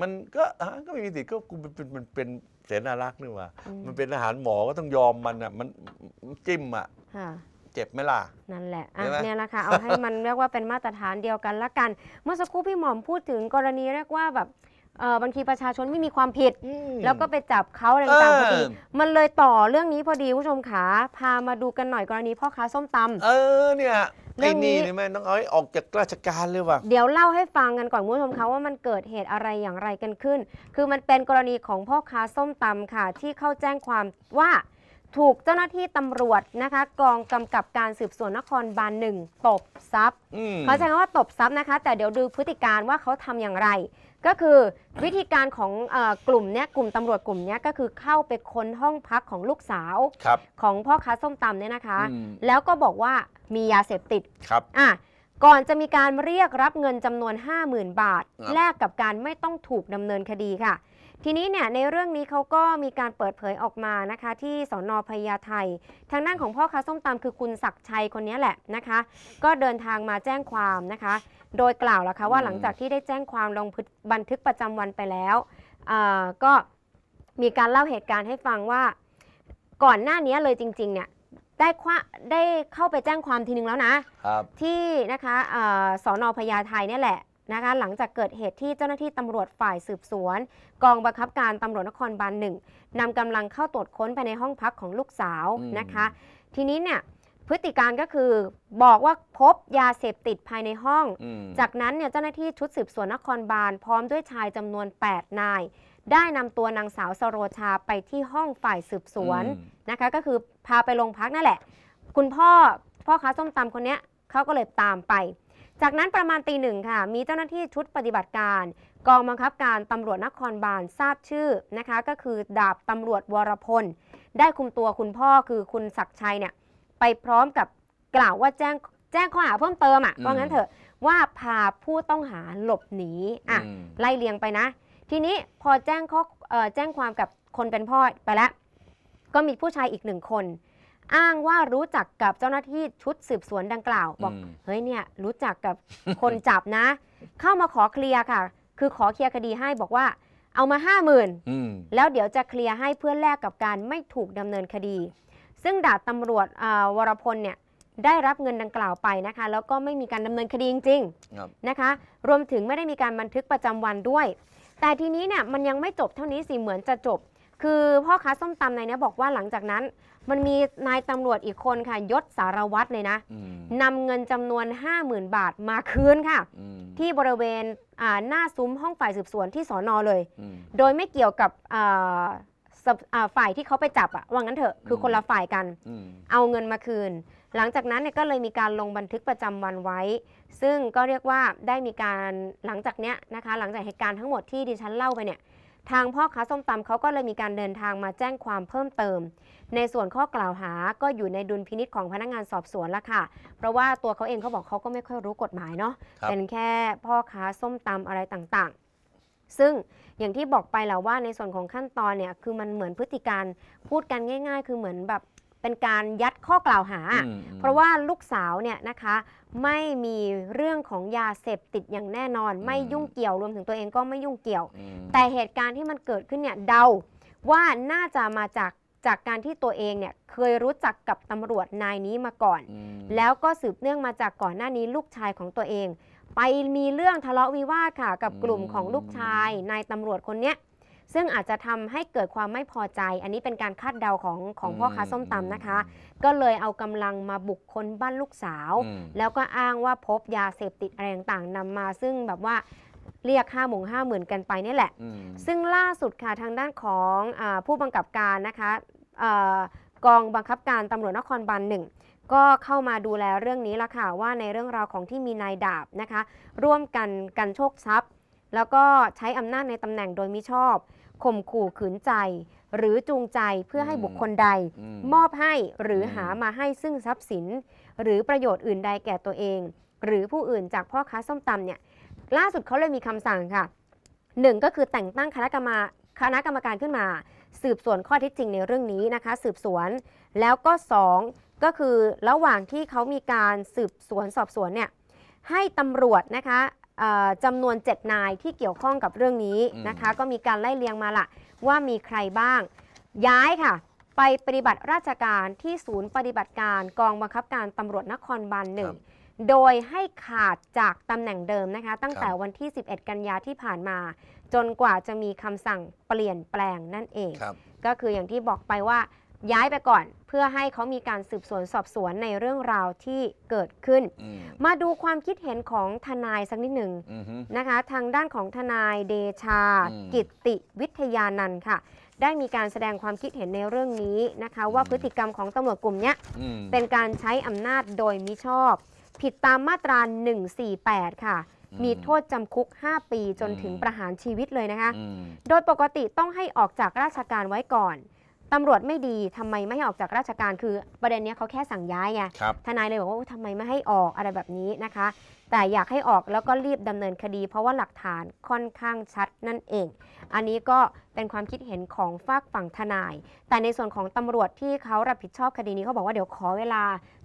มันก็ก็ไม่มีสิทธิ์ก็กูเป็นเป็นเป็นเสนารักษ์นี่ว่ามันเป็นอาหารหมอ ก็ต้องยอมมันอ่ะ มันจิ้มอ่ะเจ็บไหมล่ะนั่นแหละอเนี่ยแหละค่ะเอาให้มันเรียกว่าเป็นมาตรฐานเดียวกันละกัน เมื่อสักครู่พี่หมอมพูดถึงกรณีเรียกว่าแบบเออบางทีประชาชนไม่มีความผิด แล้วก็ไปจับเขาอะไรต่างๆพอดีมันเลยต่อเรื่องนี้พอดีคุณผู้ชมขาพามาดูกันหน่อยกรณีพ่อค้าส้มตำเออ เนี่ยเรื่อ้งนี้นี่แม่ต้องเอาใออกจากราชการเลยว่ะเดี๋ยวเล่าให้ฟังกันก่อนคุณผู้ชมคะว่ามันเกิดเหตุอะไรอย่างไรกันขึ้น คือมันเป็นกรณีของพ่อค้าส้มตำค่ะ ที่เข้าแจ้งความว่า ถูกเจ้าหน้าที่ตำรวจนะคะ กองกำกับการสืบสวนนครบาลหนึ่งตบซับเขาใช้คำว่าตบซับนะคะ แต่เดี๋ยวดูพฤติการว่าเขาทำอย่างไรก็คือวิธีการของอกลุ่มเนี้ยกลุ่มตำรวจกลุ่มเนี้ยก็คือเข้าไปค้นห้องพักของลูกสาว ของพ่อค้าส้มตำเนี่ยนะคะ แล้วก็บอกว่ามียาเสพติดครับอ่ะก่อนจะมีการเรียกรับเงินจำนวน 50,000 บาท แลกกับการไม่ต้องถูกดำเนินคดีค่ะ ทีนี้เนี่ยในเรื่องนี้เขาก็มีการเปิดเผยออกมานะคะ ที่สอนอพญาไททางด้านของพ่อค้าส้มตำคือคุณศักชัยคนนี้แหละนะคะ ก็เดินทางมาแจ้งความนะคะโดยกล่าวแล้วคะว่าหลังจากที่ได้แจ้งความลงบันทึกประจำวันไปแล้ว ก็มีการเล่าเหตุการณ์ให้ฟังว่า ก่อนหน้านี้เลยจริงๆเนี่ยได้คว้าได้เข้าไปแจ้งความทีนึงแล้วนะ ที่นะคะสอนอพญาไทเนี่ยแหละนะคะหลังจากเกิดเหตุที่เจ้าหน้าที่ตำรวจฝ่ายสืบสวน กองบังคับการตำรวจนครบาลหนึ่งนำกำลังเข้าตรวจค้นไปในห้องพักของลูกสาวนะคะ ทีนี้เนี่ยพฤติการก็คือบอกว่าพบยาเสพติดภายในห้องอจากนั้นเนี่ยเจ้าหน้าที่ชุดสืบสวนนครบาล พร้อมด้วยชายจำนวน 8 นาย ได้นำตัวนางสาวสโรชาไปที่ห้องฝ่ายสืบสวนนะคะก็คือพาไปโรงพักนั่นแหละ คุณพ่อพ่อค้าส้มตำคนนี้เขาก็เลยตามไป จากนั้นประมาณตีหนึ่งค่ะ มีเจ้าหน้าที่ชุดปฏิบัติการ กองบังคับการตำรวจนครบาลทราบชื่อนะคะก็คือดาบตำรวจวรพล ได้คุมตัวคุณพ่อคือคุณศักชัยเนี่ยไปพร้อมกับกล่าวว่าแจ้งแจ้งข้อหาเพิ่มเติมอ่ะว่างั้นเถอะว่าพาผู้ต้องหาหลบหนีอ่ะ ไล่เลียงไปนะ ทีนี้พอแจ้งข้อแจ้งความกับคนเป็นพ่อไปแล้วก็มีผู้ชายอีกหนึ่งคน อ้างว่ารู้จักกับเจ้าหน้าที่ชุดสืบสวนดังกล่าว บอกเฮ้ยเนี่ย รู้จักกับคนจับนะ เข้ามาขอเคลียร์ค่ะ คือขอเคลียร์คดีให้บอกว่าเอามาห้าหมื่นแล้วเดี๋ยวจะเคลียร์ให้เพื่อแลกกับการไม่ถูกดำเนินคดีซึ่งดาบตำรวจวรพลเนี่ยได้รับเงินดังกล่าวไปนะคะแล้วก็ไม่มีการดำเนินคดีจริงๆนะคะรวมถึงไม่ได้มีการบันทึกประจำวันด้วย แต่ทีนี้เนี่ยมันยังไม่จบเท่านี้สิ เหมือนจะจบ คือพ่อค้าส้มตำในนี้บอกว่าหลังจากนั้นมันมีนายตำรวจอีกคนค่ะยศสารวัตรเลยนะนำเงินจำนวน 50,000 บาทมาคืนค่ะ ที่บริเวณหน้าซุ้มห้องฝ่ายสืบสวนที่สอนอเลยโดยไม่เกี่ยวกับฝ่ายที่เขาไปจับอะว่างั้นเถอะคือคนละฝ่ายกันอเอาเงินมาคืน หลังจากนั้นเนี่ยก็เลยมีการลงบันทึกประจำวันไว้ ซึ่งก็เรียกว่าได้มีการหลังจากเนี้ยนะคะหลังจากเหตุการณ์ทั้งหมดที่ดิฉันเล่าไปเนี่ย ทางพ่อค้าส้มตำเขาก็เลยมีการเดินทางมาแจ้งความเพิ่มเติม ในส่วนข้อกล่าวหาก็อยู่ในดุลพินิษของพนักงานสอบสวนละค่ะเพราะว่าตัวเขาเองเขาบอกเขาก็ไม่ค่อยรู้กฎหมายเนาะเป็นแค่พ่อค้าส้มตำอะไรต่างซึ่งอย่างที่บอกไปแล้วว่าในส่วนของขั้นตอนเนี่ยคือมันเหมือนพฤติการพูดกันง่ายๆ คือเหมือนแบบเป็นการยัดข้อกล่าวหา เพราะว่าลูกสาวเนี่ยนะคะไม่มีเรื่องของยาเสพติดอย่างแน่นอนไม่ยุ่งเกี่ยวรวมถึงตัวเองก็ไม่ยุ่งเกี่ยว แต่เหตุการณ์ที่มันเกิดขึ้นเนี่ยเดาว่าน่าจะมาจากจากการที่ตัวเองเนี่ยเคยรู้จักกับตำรวจนายนี้มาก่อน แล้วก็สืบเนื่องมาจากก่อนหน้านี้ลูกชายของตัวเองไปมีเรื่องทะเลาะวิวาทค่ะกับกลุ่มของลูกชายนายตำรวจคนเนี้ยซึ่งอาจจะทำให้เกิดความไม่พอใจ อันนี้เป็นการคาดเดาของของพ่อค้าส้มตำนะคะ ก็เลยเอากำลังมาบุกคนบ้านลูกสาว แล้วก็อ้างว่าพบยาเสพติดอะไรต่างๆนำมาซึ่งแบบว่าเรียกห้าหมงห้าหมื่นกันไปนี่แหละ ซึ่งล่าสุดค่ะทางด้านของอผู้บังคับการนะคะกองบังคับการตำรวจนครบาลหนึ่งก็เข้ามาดูแลเรื่องนี้ละค่ะว่าในเรื่องราวของที่มีนายดาบนะคะ ร่วมกันกันโชคทรัพย์แล้วก็ใช้อำนาจในตำแหน่งโดยมิชอบข่มขู่ขืนใจ หรือจูงใจเพื่อให้บุคคลใด มอบให้หรือหามาให้ซึ่งทรัพย์สิน หรือประโยชน์อื่นใดแก่ตัวเอง หรือผู้อื่นจากพ่อค้าส้มตำเนี่ยล่าสุดเขาเลยมีคำสั่งค่ะหนึ่งก็คือแต่งตั้งคณะกรรมคณะกรรมการขึ้นมา สืบสวนข้อเท็จจริง ในเรื่องนี้นะคะสืบสวนแล้วก็สองก็คือระหว่างที่เขามีการสืบสวนสอบสวนเนี่ยให้ตำรวจนะคะจำนวน 7 นายที่เกี่ยวข้องกับเรื่องนี้นะคะก็มีการไล่เลียงมาละว่ามีใครบ้าง ย้ายค่ะ ไปปฏิบัติราชการที่ศูนย์ปฏิบัติการกองบังคับการตำรวจนครบาลหนึ่งโดยให้ขาดจากตำแหน่งเดิมนะคะ ตั้งแต่วันที่ 11 กันยาที่ผ่านมา จนกว่าจะมีคำสั่งเปลี่ยนแปลงนั่นเองก็คืออย่างที่บอกไปว่าย้ายไปก่อนเพื่อให้เขามีการสืบสวนสอบสวนในเรื่องราวที่เกิดขึ้น มาดูความคิดเห็นของทนายสักนิดหนึ่งนะคะทางด้านของทนายเดชา กิติ วิทยานันท์ค่ะ ได้มีการแสดงความคิดเห็นในเรื่องนี้นะคะ ว่าพฤติกรรมของตำรวจกลุ่มนี้เป็นการใช้อำนาจโดยมิชอบ ผิดตามมาตรา148 ค่ะ มีโทษจำคุก 5 ปีจนถึงประหารชีวิตเลยนะคะ โดยปกติต้องให้ออกจากราชการไว้ก่อนตำรวจไม่ดีทำไมไม่ให้ออกจากราชการคือประเด็นนี้เขาแค่สั่งย้ายไงทนายเลยบอกว่าทำไมไม่ให้ออกอะไรแบบนี้นะคะ แต่อยากให้ออกแล้วก็รีบดำเนินคดี เพราะว่าหลักฐานค่อนข้างชัดนั่นเอง อันนี้ก็เป็นความคิดเห็นของฝากฝั่งทนาย แต่ในส่วนของตำรวจที่เขารับผิดชอบคดีนี้เขาบอกว่าเดี๋ยวขอเวลา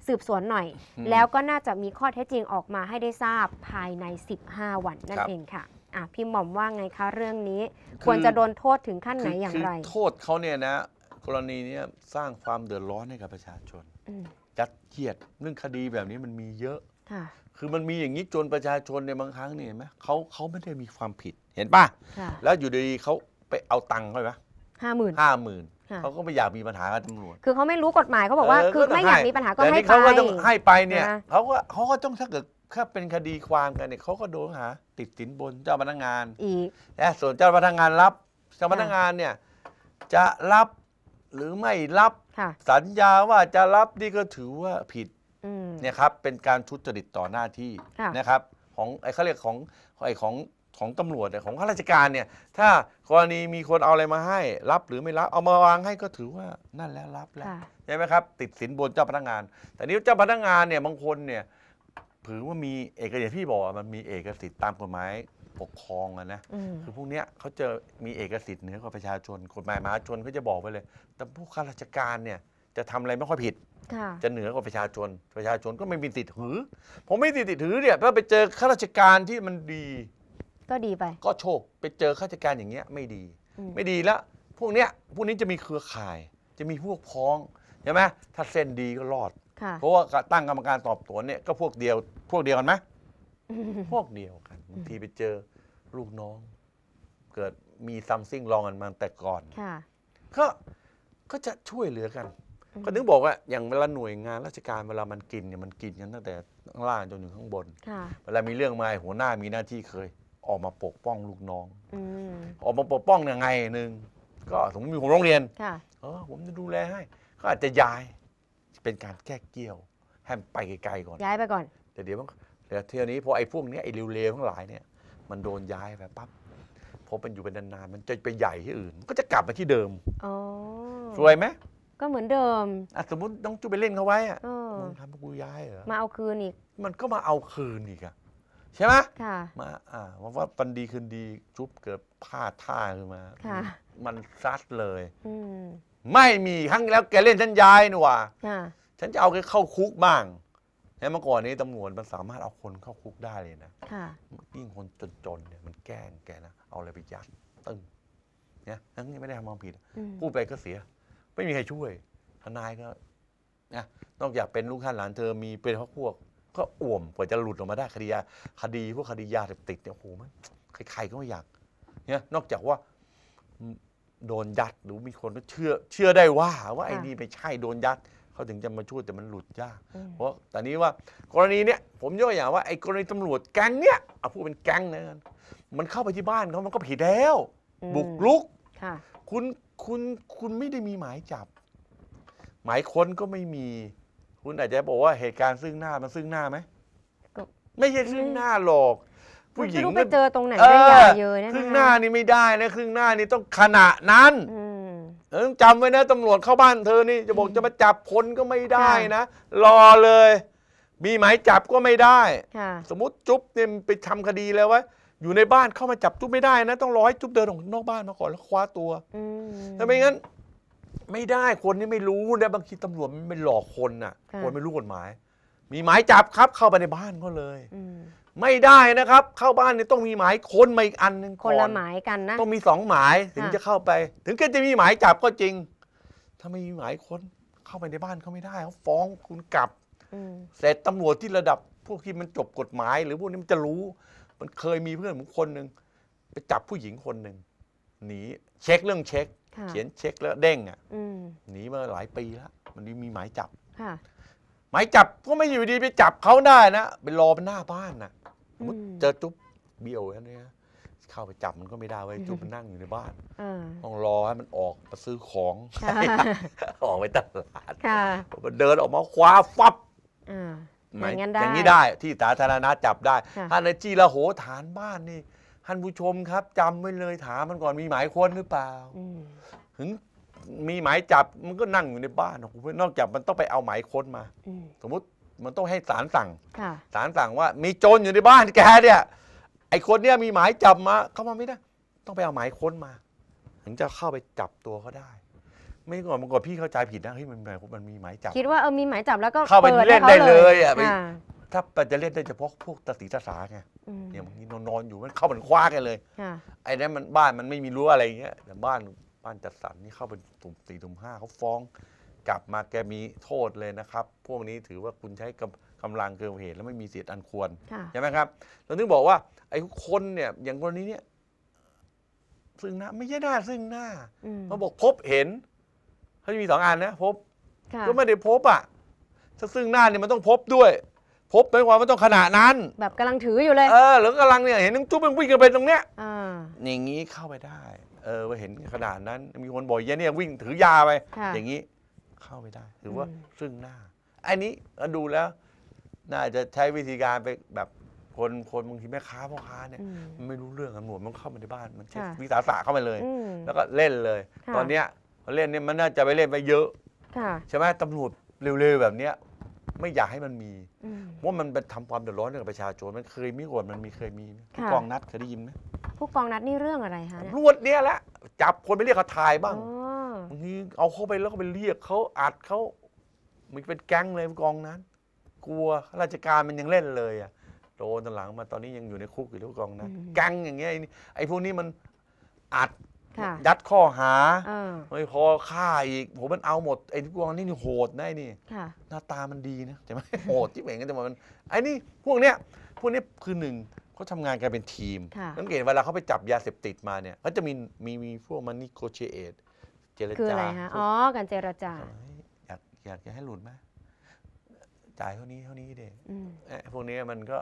สืบสวนหน่อย แล้วก็น่าจะมีข้อเท็จจริงออกมาให้ได้ทราบภายใน 15 วันนั่นเองค่ะอ่ะพี่หม่อมว่าไงคะเรื่องนี้ควรจะโดนโทษถึงขั้นไหนอย่างไรโทษเขาเนี่ยนะรณีนี้สร้างความเดือดร้อน ให้กับประชาชนยัดเยียดเรื่องคดีแบบนี้มันมีเยอะ คือมันมีอย่างนี้จนประชาชนในยบางครั้งเนี่ยเห็นไหมเขาเขาไม่ได้มีความผิดเห็นป่ะแล้วอยู่ดีเขาไปเอาตังค์เขาไหมห้าหมื่นห้าหมื่นเขาก็ไม่อยากมีปัญหากับตำรวจคือเขาไม่รู้กฎหมายเขาบอกว่าคือไม่อยากมีปัญหาก็แต่ให้นี่ไปเขาก็ต้องให้ไปเนี่ยเขาก็เขาก็ต้องถ้าเกิดถ้าเป็นคดีความกันเนี่ยเขาก็โดนหา ติดสินบนเจ้าพนักงานอีกละส่วนเจ้าพนักงานรับเจ้าพนักงานเนี่ยจะรับหรือไม่รับสัญญาว่าจะรับนี่ก็ถือว่าผิดเนี่ยครับเป็นการทุจริตต่อหน้าที่นะครับของไอ้เขาเรียกของไอ้ของของตำรวจ่ของข้าราชการเนี่ยถ้ากรณีมีคนเอาอะไรมาให้รับหรือไม่รับเอามาวางให้ก็ถือว่านั่นแล้วรับแล้วใช่ไหมครับติดสินบนเจ้าพนักงาน แต่นี้เจ้าพนักงานเนี่ยบางคนเนี่ยถือว่ามีเอกอย่างที่บอกมันมีเอกสิทธิ์ตามกฎหมายปกครองอะนะคือพวกเนี้ยเขาเจอมีเอกสิทธิ์เหนือกว่าประชาชนกฎหมายมหาชนเขาจะบอกไปเลย แต่พวกข้าราชการเนี่ยจะทำอะไรไม่ค่อยผิดจะเหนือกว่าประชาชนประชาชนก็ไม่มีติดถือ ผมไม่ติดติดถือเนี่ยถ้าไปเจอข้าราชการที่มันดี ก็ดีไป ก็โชคไปเจอข้าราชการอย่างเงี้ยไม่ดีไม่ดีแล้วพวกเนี้ยพวกนี้จะมีเครือข่ายจะมีพวกพ้องใช่ไหมถ้าเส้นดีก็รอดเพราะว่าตั้งกรรมการสอบสวนเนี่ยก็พวกเดียว พวกเดียวกันไหมพวกเดียวกันบางทีไปเจอลูกน้อง เกิดมีซัมซิ่งลองกันมาแต่ก่อนก็ก็จะช่วยเหลือกัน ก็ถึงบอกว่าอย่างเวลาหน่วยงานราชการเวลามันกินเนี่ยมันกินกันตั้งแต่ข้างล่างจนถึงข้างบนเวลามีเรื่องมาหัวหน้ามีหน้าที่เคย ออกมาปกป้องลูกน้องออกมาปกป้องยังไงหนึ่งก็สมมติมีผมโรงเรียนเออผมจะดูแลให้ก็อาจจะย้าย เป็นการแก้เกี่ยวให้มันไปไกลๆก่อนย้ายไปก่อนแต่เดี๋ยวมันแต่เทีนี้พอไอ้พวกนี้ไอ้เร็วๆทั้งหลายเนี่ยมันโดนย้ายไปปั๊บพอมันอยู่เป็นนานๆมันจะไปใหญ่ที่อื่นก็จะกลับมาที่เดิมอสวยไหมก็เหมือนเดิมอ่ะสมมติน้องจูไปเล่นเขาไว้อะมึงทำกูย้ายเหรอมาเอาคืนอีกมันก็มาเอาคืนอีกอะใช่ไหมค่ะมาอ่าว่าวันดีคืนดีจุ๊บเกิดพลาดท่าขึ้นมาค่ะมันซัดเลยอไม่มีครั้งแล้วแกเล่นฉันย้ายนี่ว่าฉันจะเอาแกเข้าคุกบ้างแล่เมื่อก่อนนี้ตำรวจมันสามารถเอาคนเข้าคุกได้เลยนะค่ะยิ่งคนจนๆเนี่ยมันแกล้งแกนะ เอาอะไรไปยัดตึ้งเนี่ยทั้งนี้ไม่ได้ทำความผิด พูดไปก็เสีย ไม่มีใครช่วย ทนายก็นะนอกจากเป็นลูกท้านหลานเธอมีเป็นพวกพวก ก็อ่วมกว่าจะหลุดออกมาได้คดียา คดีพวกคดียาเสพติดเนี่ยโอ้โหมันใครๆ ก็ไม่อยาก เนี่ยนอกจากว่าโดนยัด หรือมีคนเชื่อ เชื่อได้ว่า ว่าไอ้นี่ไม่ใช่โดนยัดขาถึงจะมาช่วยแต่มันหลุดยากเพราะแต่นี้ว่ากรณีเนี้ยผมยกอย่างว่าไอ้กรณีตำรวจแก๊งเนี้ยเอาพูดเป็นแก๊งนะกันมันเข้าไปที่บ้านเขามันก็ผิดแล้ว บุกลุกคุณคุณคุณไม่ได้มีหมายจับ หมายค้นก็ไม่มี คุณอาจจะบอกว่า เหตุการณ์ซึ่งหน้ามันซึ่งหน้าไหมไม่ใช่ซึ่งหน้าหรอก ผู้หญิงไมไปเจอตรงไหนไม่ยาเยอะน่ๆครึ่งหน้านี่ไม่ได้นะครึ่งหน้านี่ต้องขณะนั้นเออต้องจำไว้นะตำรวจเข้าบ้านเธอนี่ จะบอกจะมาจับคนก็ไม่ได้นะรอเลย มีหมายจับก็ไม่ได้สมมติจุ๊บเนี่ยไปทำคดีแล้ววะอยู่ในบ้านเข้ามาจับจุ๊บไม่ได้นะ ต้องรอให้จุ๊บเดินออกนอกบ้านมาก่อนแล้วคว้าตัวถ้าไม่งั้น ไม่ได้คนนี้ไม่รู้นะ บางทีตำรวจมันไม่หลอกคนน่ะค่ะคนไม่รู้กฎหมาย มีหมายจับครับเข้าไปในบ้านก็เลย อืไม่ได้นะครับ เข้าบ้านเนี่ยต้องมีหมายค้นมาอีกอันหนึ่งคนละหมายกันนะ ต้องมีสองหมายถึงะจะเข้าไป ถึงแกจะมีหมายจับก็จริง ถ้าไม่มีหมายค้นเข้าไปในบ้านเขาไม่ได้เขาฟ้องคุณกลับอเสร็จตำรวจที่ระดับพวกที่มันจบกฎหมาย หรือพวกนี้มันจะรู้ มันเคยมีเพื่อนผมคนหนึ่ง ไปจับผู้หญิงคนหนึ่งหนีเช็คเรื่องเช็ค เขียนเช็คแล้วเด้งอ่ะหนีมาหลายปีแล้วมันมีหมายจับหมายจับก็ไม่อยู่ดีไปจับเขาได้นะไปรอเป็นหน้าบ้านนะสมมติเจอจุ๊บเบี้ยวอค่เนี้ยเข้าไปจับมันก็ไม่ได้ไว้จุ๊บมันนั่งอยู่ในบ้านต้องรอให้มันออกมาซื้อของออกไปตลาดมันเดินออกมาคว้าฟับอย่างนั้นได้อย่างนี้ได้ที่สาธารณะจับได้ท่าถ้าในจีละโหฐานบ้านนี่ท่านผู้ชมครับจำไว้เลยถามมันก่อนมีหมายค้นหรือเปล่าถึงมีหมายจับมันก็นั่งอยู่ในบ้านนอกจากมันต้องไปเอาหมายค้นมามสมมติมันต้องให้ศาลสั่งศาลสั่งว่ามีโจรอยู่ในบ้านแกเนี่ย ไอ้คนเนี่ยมีหมายจับมาเข้ามาไม่ได้ ต้องไปเอาหมายค้นมา ถึงจะเข้าไปจับตัวเขาได้ ไม่ก่อนมันก่อนพี่เข้าใจผิดนะเฮ้ยมันมีหมายันมีหมายจับคิดว่าเออมีหมายจับแล้วก็เข้าไปเล่นได้เลยอ่ะาถ้าจะเล่นได้เฉพาะพวกตติตาสาไงอเนี่ยบางทีนอนอยู่มันเข้าเมอนคว้ากันเลยไอ้นั้นมันบ้านมันไม่มีรั้วอะไรเงี้ยแต่บ้านบ้านจัดสรรนี่เข้าเป็นตุ่มสี่ตุ่มห้าเขาฟ้องกลับมาแกมีโทษเลยนะครับ พวกนี้ถือว่าคุณใช้กำกำลังเกินเหตุ แล้วไม่มีเสียดอันควรใช่ไหมครับเราถึงบอกว่าไอ้คนเนี่ย อย่างกรณีเนี่ย ซึ่งหน้า ไม่ใช่หน้าซึ่งหน้ามมาบอกพบเห็นเขาจะมีสองอันนะ พบก็ไม่ได้พบอ่ะ ถ้าซึ่งหน้าเนี่ยมันต้องพบด้วย พบไปกว่ามันต้องขนาดนั้น แบบกำลังถืออยู่เลยเออหรือกำลังเนี่ย เห็นน้องจุ๊บมันวิ่งกันไปตรงเนี้ย่าอย่างนี้เข้าไปได้ เออเห็นขนาดนั้น มีคนบอกยันเนี่ยวิ่งถือยาไปอย่างนี้เข้าไปได้หรือว่าซึ่งหน้าอันนี้เราดูแล้ว น่าจะใช้วิธีการไปแบบคนคนบางทีแม่ค้าพ่อค้าเนี่ยมันไม่รู้เรื่องตำรวจมันเข้ามาในบ้าน มันเช็ควิสาสะเข้ามาเลย แล้วก็เล่นเลย ตอนเนี้ยเล่นเนี่ยมันน่าจะไปเล่นไปเยอะใช่ไหมตำรวจเร็วๆแบบเนี้ยไม่อยากให้มันมีว่ามันทำความเดือดร้อนกับประชาชนมันเคยมีก่อนมันมีเคยมีผู้กองนัดเคยได้ยินไหมผู้กองนัดนี่เรื่องอะไรคะตำรวจเนี่ยแหละจับคนไปเรียกเขาทายบ้างบางทีเอาเข้าไปแล้วก็ไปเรียกเขาอัดเขา มันเป็นแก๊งเลยกองนั้น กลัวข้าราชการมันยังเล่นเลยอ่ะโดนตอนหลังมาตอนนี้ยังอยู่ในคุกอยู่ทุกกองนั้น แก๊งอย่างเงี้ยไอ้นี่ไอ้พวกนี้มันอัด ยัดข้อหาเอไม่พอฆ่าอีกโหมันเอาหมดไอ้ทุกกองนี่นี่โหดได้นี่หน้าตามันดีนะใช่ไหมโหดที่เหม่งกันแต่ว่ามันไอ้นี่พวกเนี้ย พวกเนี้ยคือหนึ่งเขาทำงานกันเป็นทีม่สังเกตเวลาเขาไปจับยาเสพติดมาเนี่ยเขาจะมีมีมีพวกมันนี่โคเชเอตเจรจาคืออะไรฮะอ๋อการเจรจาอยากอยากจะให้หลุดไหมจ่ายเท่านี้เท่านี้เด็กพวกนี้มันก็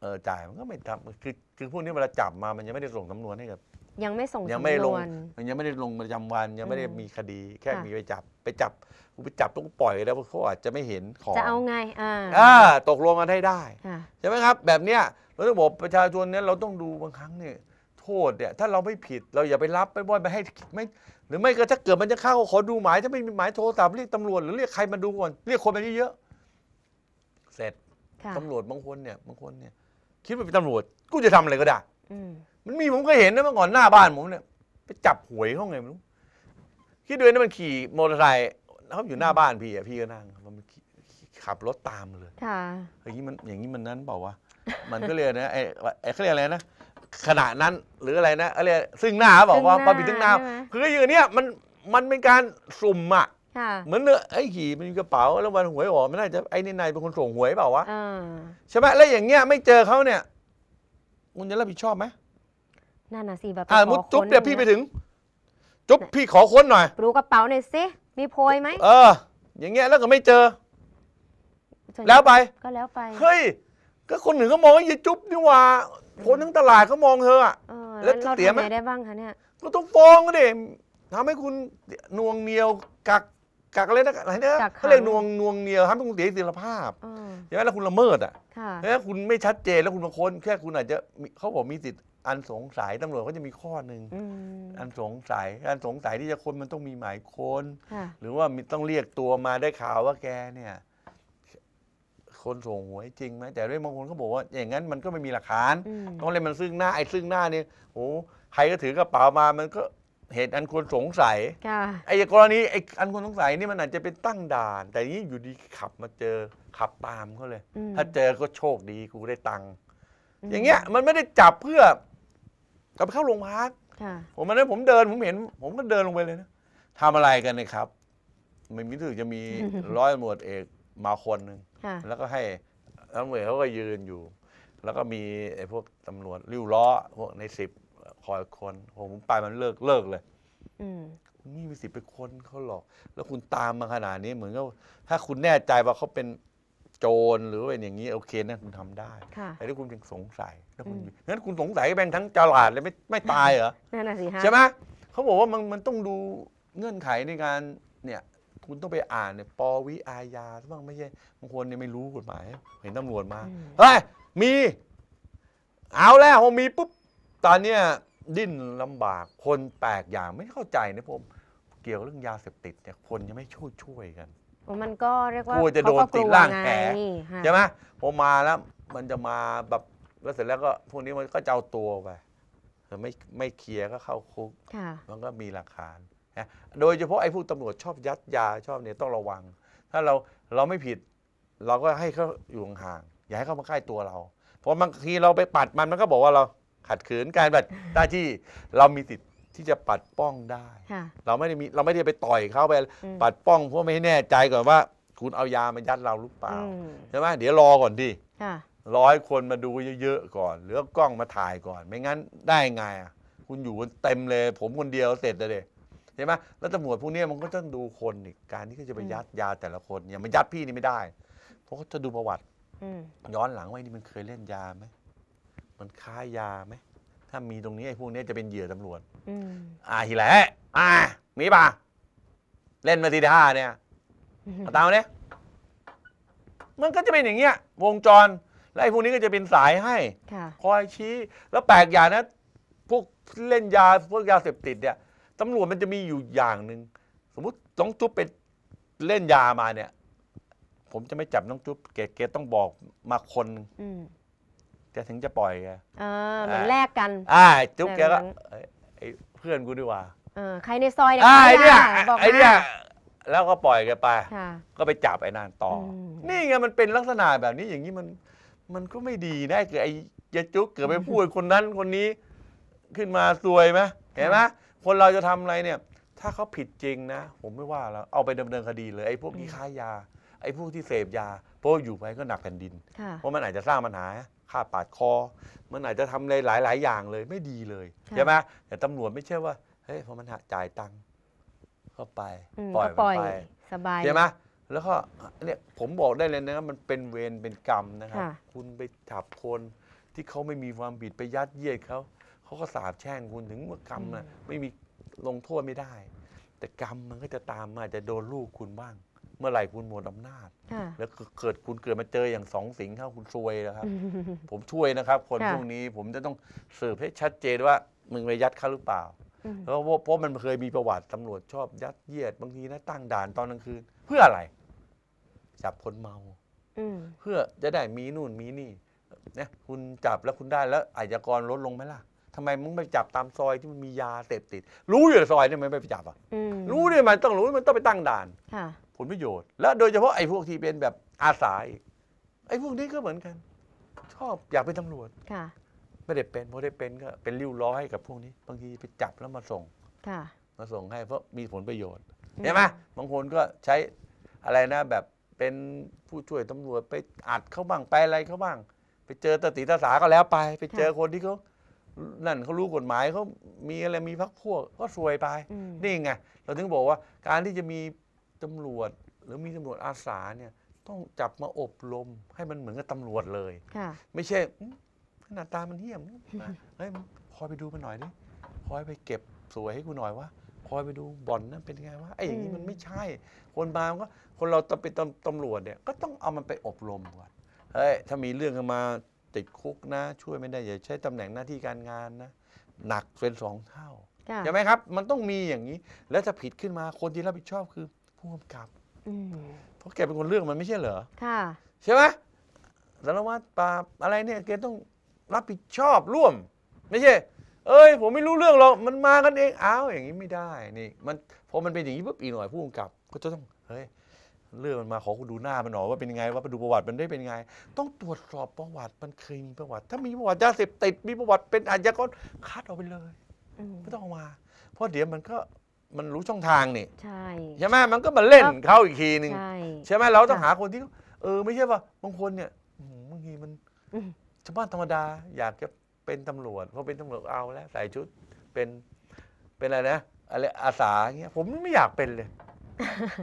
เออจ่ายมันก็ไม่ทำคือคือพวกนี้เวลาจับมามันยังไม่ได้ส่งสำนวนให้กับยังไม่ส่งยังไม่ลงมันยังไม่ได้ลงประจำวัน ยังไม่ได้มีคดี แค่มีไปจับ ไปจับกูไปจับต้องปล่อยแล้วเขาอาจจะไม่เห็นของจะเอาไงอ่าอ่าตกลงกันให้ได้ใช่ไหมครับ แบบเนี้ยเราต้องบอกประชาชนเนี้ยเราต้องดูบางครั้งเนี่ยโทษเนี่ย ถ้าเราไม่ผิดเราอย่าไปรับไปบ่อยไปให้ ไม่ หรือไม่ก็ถ้าเกิดมันจะเข้าขอดูหมาย ถ้าไม่มีหมายโทรศัพท์เรียกตำรวจหรือเรียกใครมาดูก่อนเรียกคนมาเยอะ เสร็จตำรวจบางคนเนี่ยบางคนเนี่ยคิดว่าเป็นตำรวจ กูจะทำอะไรก็ได้อืมันมีผมก็เห็นนะเมื่อก่อนหน้าบ้านผมเนี่ยไปจับหวยเขาไงไม่รู้คิดด้วยนะมันขี่มอเตอร์ไซค์เขาอยู่หน้าบ้านพี่อะพี่ก็นั่งมันขับรถตามมาเลยค่ะอย่างนี้มันอย่างนี้มันนั้นเปล่าวะมันก็เรียนะไอ้ไอ้เขาเรียกอะไรนะขณะนั้นหรืออะไรนะอะไรซึ่งหน้าบอกว่าความิดซึ่งหน้าคืออย่างเนี้ยมันมันเป็นการสุ่มอ่ะเหมือนเนื้อไอ้หีมันมีกระเป๋าแล้ววันหวยออกมันน่าจะไอ้นายเป็นคนส่งหวยเปล่าวะใช่ไหมแล้วอย่างเงี้ยไม่เจอเขาเนี่ยคุณจะรับผิดชอบไหมนั่นน่ะสิแบบอ่ามุดจุ๊บเดี๋ยวพี่ไปถึง จุ๊บพี่ขอค้นหน่อยดูกระเป๋าหน่อยสิมีโพยไหมเออ อย่างเงี้ยแล้วก็ไม่เจอแล้วไปก็แล้วไปเฮ้ยก็คนหนึ่งก็มองว่ายายจุ๊บนี่ว่าคนทั้งตลาดเขามองเธออะแล้วเราเสียทำไหมไงได้บ้างคะเนี่ยก็ต้องฟ้องก็ดิทำให้คุณนวงเหนียวกักกักอะไรนะอะไรนะเขาเรียกนวงนวงเหนียวทำให้คุณเสียอิสรภาพใช่ไหมแล้วคุณละเมิดอ่ะแล้วคุณไม่ชัดเจนแล้วคุณมาค้นแค่คุณอาจจะเขาบอกมีสิทธิ์อันสงสัยตำรวจก็จะมีข้อหนึ่งอันสงสัยอันสงสัยที่จะค้นมันต้องมีหมายค้นหรือว่ามีต้องเรียกตัวมาได้ข่าวว่าแกเนี่ยคนส่งหวยจริงไหมแต่ด้วยงบางคนเขาบอกว่าอย่างนั้นมันก็ไม่มีหลักฐานต้องเลยมันซึ่งหน้า ไอ้ซึ่งหน้านี่โอ้ใครก็ถือกระเป๋ามามันก็เหตุอันควรสงสัยไอ้กรณีไอ้อันควรสงสัยนี่มันอาจจะเป็นตั้งด่าน แต่นี้อยู่ดีขับมาเจอขับตามเขาเลย ถ้าเจอก็โชคดี กูได้ตังค์อย่างเงี้ยมันไม่ได้จับเพื่อกับเข้าโรงพักผมมันนั้นผมเดิน ผมเห็น ผมก็เดินลงไปเลยนะทำอะไรกันนะครับม่มีถือจะมีร้อยตำรวจเอกมาคนหนึ่งแล้วก็ให้ตำรวจเขาก็ยืนอยู่ แล้วก็มีไอ้พวกตำรวจริ้วล้อพวกในสิบคอยคน ผมไปมันเลิกเลิกเลย อืมคุณม่มีสิบเป็ไปคนเขาหรอก แล้วคุณตามมาขนาดนี้เหมือนกับถ้าคุณแน่ใจว่าเขาเป็นโจรหรือเป็นอย่างนี้ โอเคนะคุณทำได้ แต่ที่คุณยังสงสัย แล้วคุณนงั้นคุณสงสัยแบงทั้งจลาดเลยไม่ไม่ตายเหรอนั่นน่ะสิฮะใช่ไหมเขาบอกว่ามันมันต้องดูเงื่อนไขในการเนี่ยคุณต้องไปอ่านเนี่ยปวิอาญาบ้างไม่ใช่บางคนเนี่ยไม่รู้กฎหมาย เห็นตำรวจมาเฮ้ยมี เอาแล้วผมมีปุ๊บตอนเนี้ยดิ้นลำบาก คนแปลกอย่างไม่เข้าใจนะผมเกี่ยวเรื่องยาเสพติดเนี่ย คนยังไม่ช่วยช่วยกัน มันก็เรียกว่ากจะโดนติดร่างแผลใช่ไหมผมมาแล้ว มันจะมาแบบแล้วเสร็จแล้วก็พวกนี้มันก็จะเอาตัวไปไม่ไม่เคลียร์ก็เข้าคุกมันก็มีหลักฐานนะโดยเฉพาะไอ้พวกตำรวจชอบยัดยา ชอบเนี่ยต้องระวัง ถ้าเราเราไม่ผิด เราก็ให้เขาอยู่ห่างอย่าให้เขามาใกล้ตัวเรา เพราะบางทีเราไปปัดมันมันก็บอกว่าเราขัดขืนการปบบัด้ที่เรามีสิทธิ์ที่จะปัดป้องได้ เราไม่ได้มีเราไม่ได้ไปต่อยเขาไป ปัดป้องเพราะไม่ให้แน่ใจก่อนว่าคุณเอายามายัดเราหรือเปล่าใช่ไหมเดี๋ยวรอก่อนดิร้อยคนมาดูเยอะๆ ก่อนหรือกล้องมาถ่ายก่อน ไม่งั้นได้ไงอ่ะคุณอยู่เต็มเลย ผมคนเดียวเสร็จเลยใช่ไหมแล้วตำรวจพวกนี้มันก็ต้องดูคนอีกการที่เขาจะไปยัดยาแต่ละคนอย่างมายัดพี่นี่ไม่ได้ เพราะเขาจะดูประวัติ ย้อนหลังว่านี่มันเคยเล่นยาไหม มันค้ายาไหมถ้ามีตรงนี้ไอ้พวกนี้จะเป็นเหยื่อตำรวจอ่าฮิแหละ อ่า มีป่ะ เล่นมาทีท่าเนี่ยมาตามเนี่ย มันก็จะเป็นอย่างเงี้ย วงจร แล้วไอ้พวกนี้ก็จะเป็นสายให้คอยชี้ แล้วแปลกอย่างนะพวกเล่นยา พวกยาเสพติดเนี่ยตำรวจมันจะมีอยู่อย่างหนึ่งสมมติน้องจุ๊บไปเล่นยามาเนี่ยผมจะไม่จับน้องจุ๊บเกเกต้องบอกมาคนอืแกถึงจะปล่อยแกอ่าเหมือนแลกกัน อ่าจุ๊บแกก็เไอเพื่อนกูดีกว่า เออ ใครในซอยเนี่ย่ไอเนี่ยไอ้เนี่ยแล้วก็ปล่อยแกไปก็ไปจับไอ้นานต่ออนี่ไงมันเป็นลักษณะแบบนี้อย่างนี้มัน มันก็ไม่ดีนะเกิดไอ้ยจุ๊กเกิดไปพูดคนนั้นคนนี้ ขึ้นมาซวยไหมเห็นไหมคนเราจะทำอะไรเนี่ย ถ้าเขาผิดจริงนะผมไม่ว่าแล้วเอาไปดำเนินคดีเลยไอ้พวกที่ค้ายา ไอ้พวกที่เสพยาเพราะวอยู่ไปก็หนักแผ่นดินเพราะมันอาจจะสร้างปัญหาฆ่าปาดคอมันอาจจะทำอะไราหลายๆ อย่างเลยไม่ดีเลยใช่ไหมแต่ตำรวจไม่ใช่ว่าเฮ้ยพอมันหจ่ายตังค์เข้าไปปล่อยปล่อยไปสบายใช่ไหมแล้วก็เนี่ยผมบอกได้เลยนะมันเป็นเวรเป็นกรรมนะครับคคุณไปจับคนที่เขาไม่มีความผิดไปยัดเยียดเขาเขาก็สาบแช่งคุณถึงเมื่อกรรมนะไม่มีลงโทษไม่ได้ แต่กรรมมันก็จะตามมา จะโดนลูกคุณบ้าง เมื่อไหร่คุณหมดอำนาจ แล้วเกิดคุณเกิดมาเจออย่างสองสิงเข้าคุณซวยแล้วครับผมช่วยนะครับ คนพวกนี้ผมจะต้องสืบให้ชัดเจนว่า มึงไปยัดเขาหรือเปล่าแล้วเพราะมันเคยมีประวัติตำรวจชอบยัดเยียดบางทีนะ ตั้งด่านตอนกลางคืนเพื่ออะไร จับคนเมาเพื่อจะได้มีนู่นมีนี่เนี่ยคุณจับแล้วคุณได้แล้วอายกากรลดลงไหมล่ะทำไมมึงไปจับตามซอยที่มันมียาเสพติด รู้อยู่ซอยนี่มันไม่ไปจับอ่ะรู้เนี่ยมันต้องรู้มันต้องไปตั้งด่านผลประโยชน์ และโดยเฉพาะไอ้พวกที่เป็นแบบอาสาไอ้พวกนี้ก็เหมือนกัน ชอบอยากเป็นตำรวจค่ะไม่ได้เป็นพอได้เป็นก็เป็นริ้วร้อยให้กับพวกนี้ บางทีไปจับแล้วมาส่งค่ะมาส่งให้เพราะมีผลประโยชน์เห็นไหมบางคนก็ใช้อะไรนะ แบบเป็นผู้ช่วยตำรวจไปอัดเขาบ้างไปอะไรเขาบ้าง ไปเจอตาตีตาสาก็แล้วไป ไปเจอคนที่เขานั่นเขารู้กฎหมายเขามีอะไรมีพักพวกก็สวยไป นี่ไง เราถึงบอกว่าการที่จะมีตำรวจหรือมีตำรวจอาสาเนี่ย ต้องจับมาอบรม ให้มันเหมือนกับตำรวจเลย ไม่ใช่ขนาดตามันเที่ยมเฮ้ยคอยไปดูมันหน่อยดิคอยไปเก็บสวยให้กูหน่อยวะ คอยไปดูบ่อนนั้นเป็นไงวะ ไอ้อย่างนี้มันไม่ใช่ คนบางก็ คนเราตองเป็นตำตำรวจเนี่ย ก็ต้องเอามันไปอบรมก่อน เฮ้ยถ้ามีเรื่องนมาติดคุกนะช่วยไม่ได้อย่าใช้ตำแหน่งหน้าที่การงานนะ หนักเป็นสองเท่าใช่ไหมครับ มันต้องมีอย่างนี้ แล้วถ้าผิดขึ้นมาคนที่รับผิดชอบคือผู้กำกับเพราะแกเป็นคนเรื่องมันไม่ใช่เหรอค่ะใช่ไหมสารวัตรปราบอะไรเนี่ยแกต้องรับผิดชอบร่วม ไม่ใช่เอ้ยผมไม่รู้เรื่องหรอกมันมากันเองอ้าวอย่างนี้ไม่ได้นี่ มันพอมันเป็นอย่างนี้ปุ๊บอีกหน่อยผู้กำกับก็จะต้องเฮ้ยเรื่องมันมาขอคุณดูหน้ามันหน่อยว่าเป็นยังไง ว่าไปดูประวัติมันได้เป็นยังไง ต้องตรวจสอบประวัติมันเคยมีประวัติ ถ้ามีประวัติยาเสพติดมีประวัติเป็นอาชญากรคัดออกไปเลยไม่ต้องอมา เพราะเดี๋ยวมันก็มันรู้ช่องทางนี่ใช่ใช่ไหมมันก็มาเล่นเข้าอีกทีหนึ่งใช่ไหมเราต้องหาคนที่เออไม่ใช่ว่าบางคนเนี่ยบางทีมันชาวบ้านธรรมดาอยากจะเป็นตำรวจพอเป็นตำรวจเอาแล้ว ใส่ชุดเป็น เป็นอะไรนะอะไรอาสาเงี้ยผมไม่อยากเป็นเลย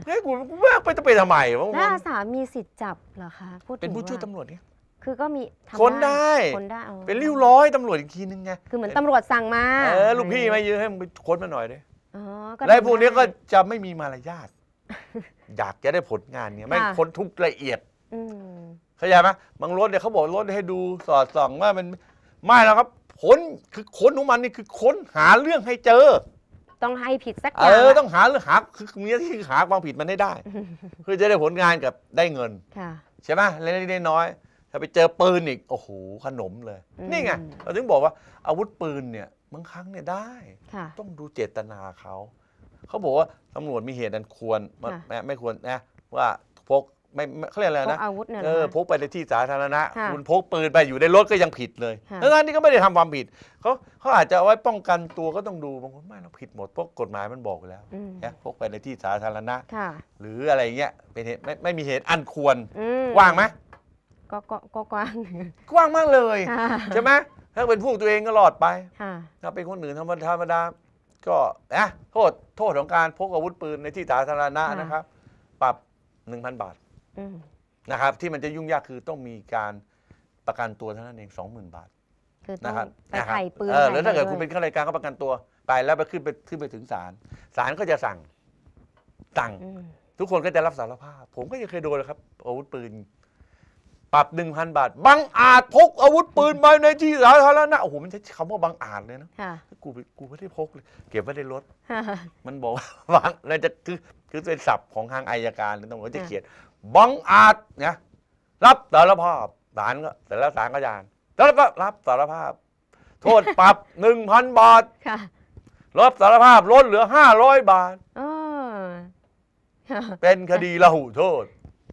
เน้ยกูกว่าไปจะไปทำไมวะแล้วอาสามีสิทธิ์จับเหรอคะพูดเป็นผู้ช่วยตำรวจเนี่ย คือก็มีคนได้คนได้ เป็นริ้วร้อยตำรวจอีกทีนึงไง คือเหมือนตำรวจสั่งมา เออลูกพี่มาเยอะให้มึงไปค้นมาหน่อยดิอ๋อแล้วพวกนี้ก็จะไม่มีมารยาท อยากจะได้ผลงานเนี่ยไม่คค้นทุกละเอียดอืมเข้าใจไหม บางรถเนี่ยเขาบอกรถให้ดูสอดส่องว่ามัน ไม่แล้วครับ ค้นคือค้นของมันนี่คือค้นหาเรื่องให้เจอต้องให้ผิดสักอเอย่างอต้องหาหรือหาคือมี้ที่หาความผิดมันได้ได้เพื่อจะได้ผลงานกับได้เงินค่ะใช่ไหมเล็กๆน้อยๆถ้าไปเจอปืนอีก โอ้โห ขนมเลย นี่ไงเราถึงบอกว่า อาวุธปืนเนี่ยบางครั้งเนี่ยได้ ต้องดูเจตนาเขา เขาบอกว่าตำรวจมีเหตุอันควร ไม่ไม่ควรนะ ว่าพกไม่ไม่เขาเรียกอะไรนะอาวุธเนี่ยเออพกไปในที่สาธารณะคุณพกปืนไปอยู่ในรถก็ยังผิดเลยค่ะทงาั้นนี่ก็ไม่ได้ทำความผิดเขาเขาอาจจะเอาไว้ป้องกันตัวก็ต้องดูบางคนไม่เราผิดหมดเพราะกฎหมายมันบอกแล้วนะพกไปในที่สาธารณะหรืออะไรเงี้ยเป็นเหตุไม่ไม่มีเหตุอันควรกว่างไหมก็ก็ก็กว้าง กว้างมากเลยใช่ไหมถ้าเป็นพวกตัวเองก็หลอดไปถ้าเป็นคนอื่นธรรมดาธรรมดาก็นะโทษโทษของการพกอาวุธปืนในที่สาธารณะะนะครับ ปรับ 1,000บาทนะครับ ที่มันจะยุ่งยากคือต้องมีการประกันตัวเท่านั้นเองสองหมื่นบาทนะครับไปไถ่ปืนเออถ้าเกิดคุณเป็นข้าราชการก็ประกันตัวไปแล้วไปขึ้นไปขึ้นไปถึงศาลศาลก็จะสั่งสั่งทุกคนก็จะรับสารภาพ ผมก็ยังเคยโดนเลยครับ อาวุธปืน ปรับหนึ่งพันบาทบังอาจพกอาวุธปืนไปในที่สาธารณะโอ้โหมันใช้คำว่าบังอาจเลยนะกูไปกูไม่ได้พกเลยเก็บไว้ในรถมันบอกว่าบังแล้วจะคือคือเป็นศัพท์ของทางอายการหรือตำรวจจะเขียนบังอาจเนี่ยรับสารภาพศาลก็ แต่แล้วศาลก็ยานแล้วก็รับสารภาพ โทษปรับหนึ่งพันบาทค่ะสารภาพลดเหลือห้าร้อยบาทเออเป็นคดีละหุโทษ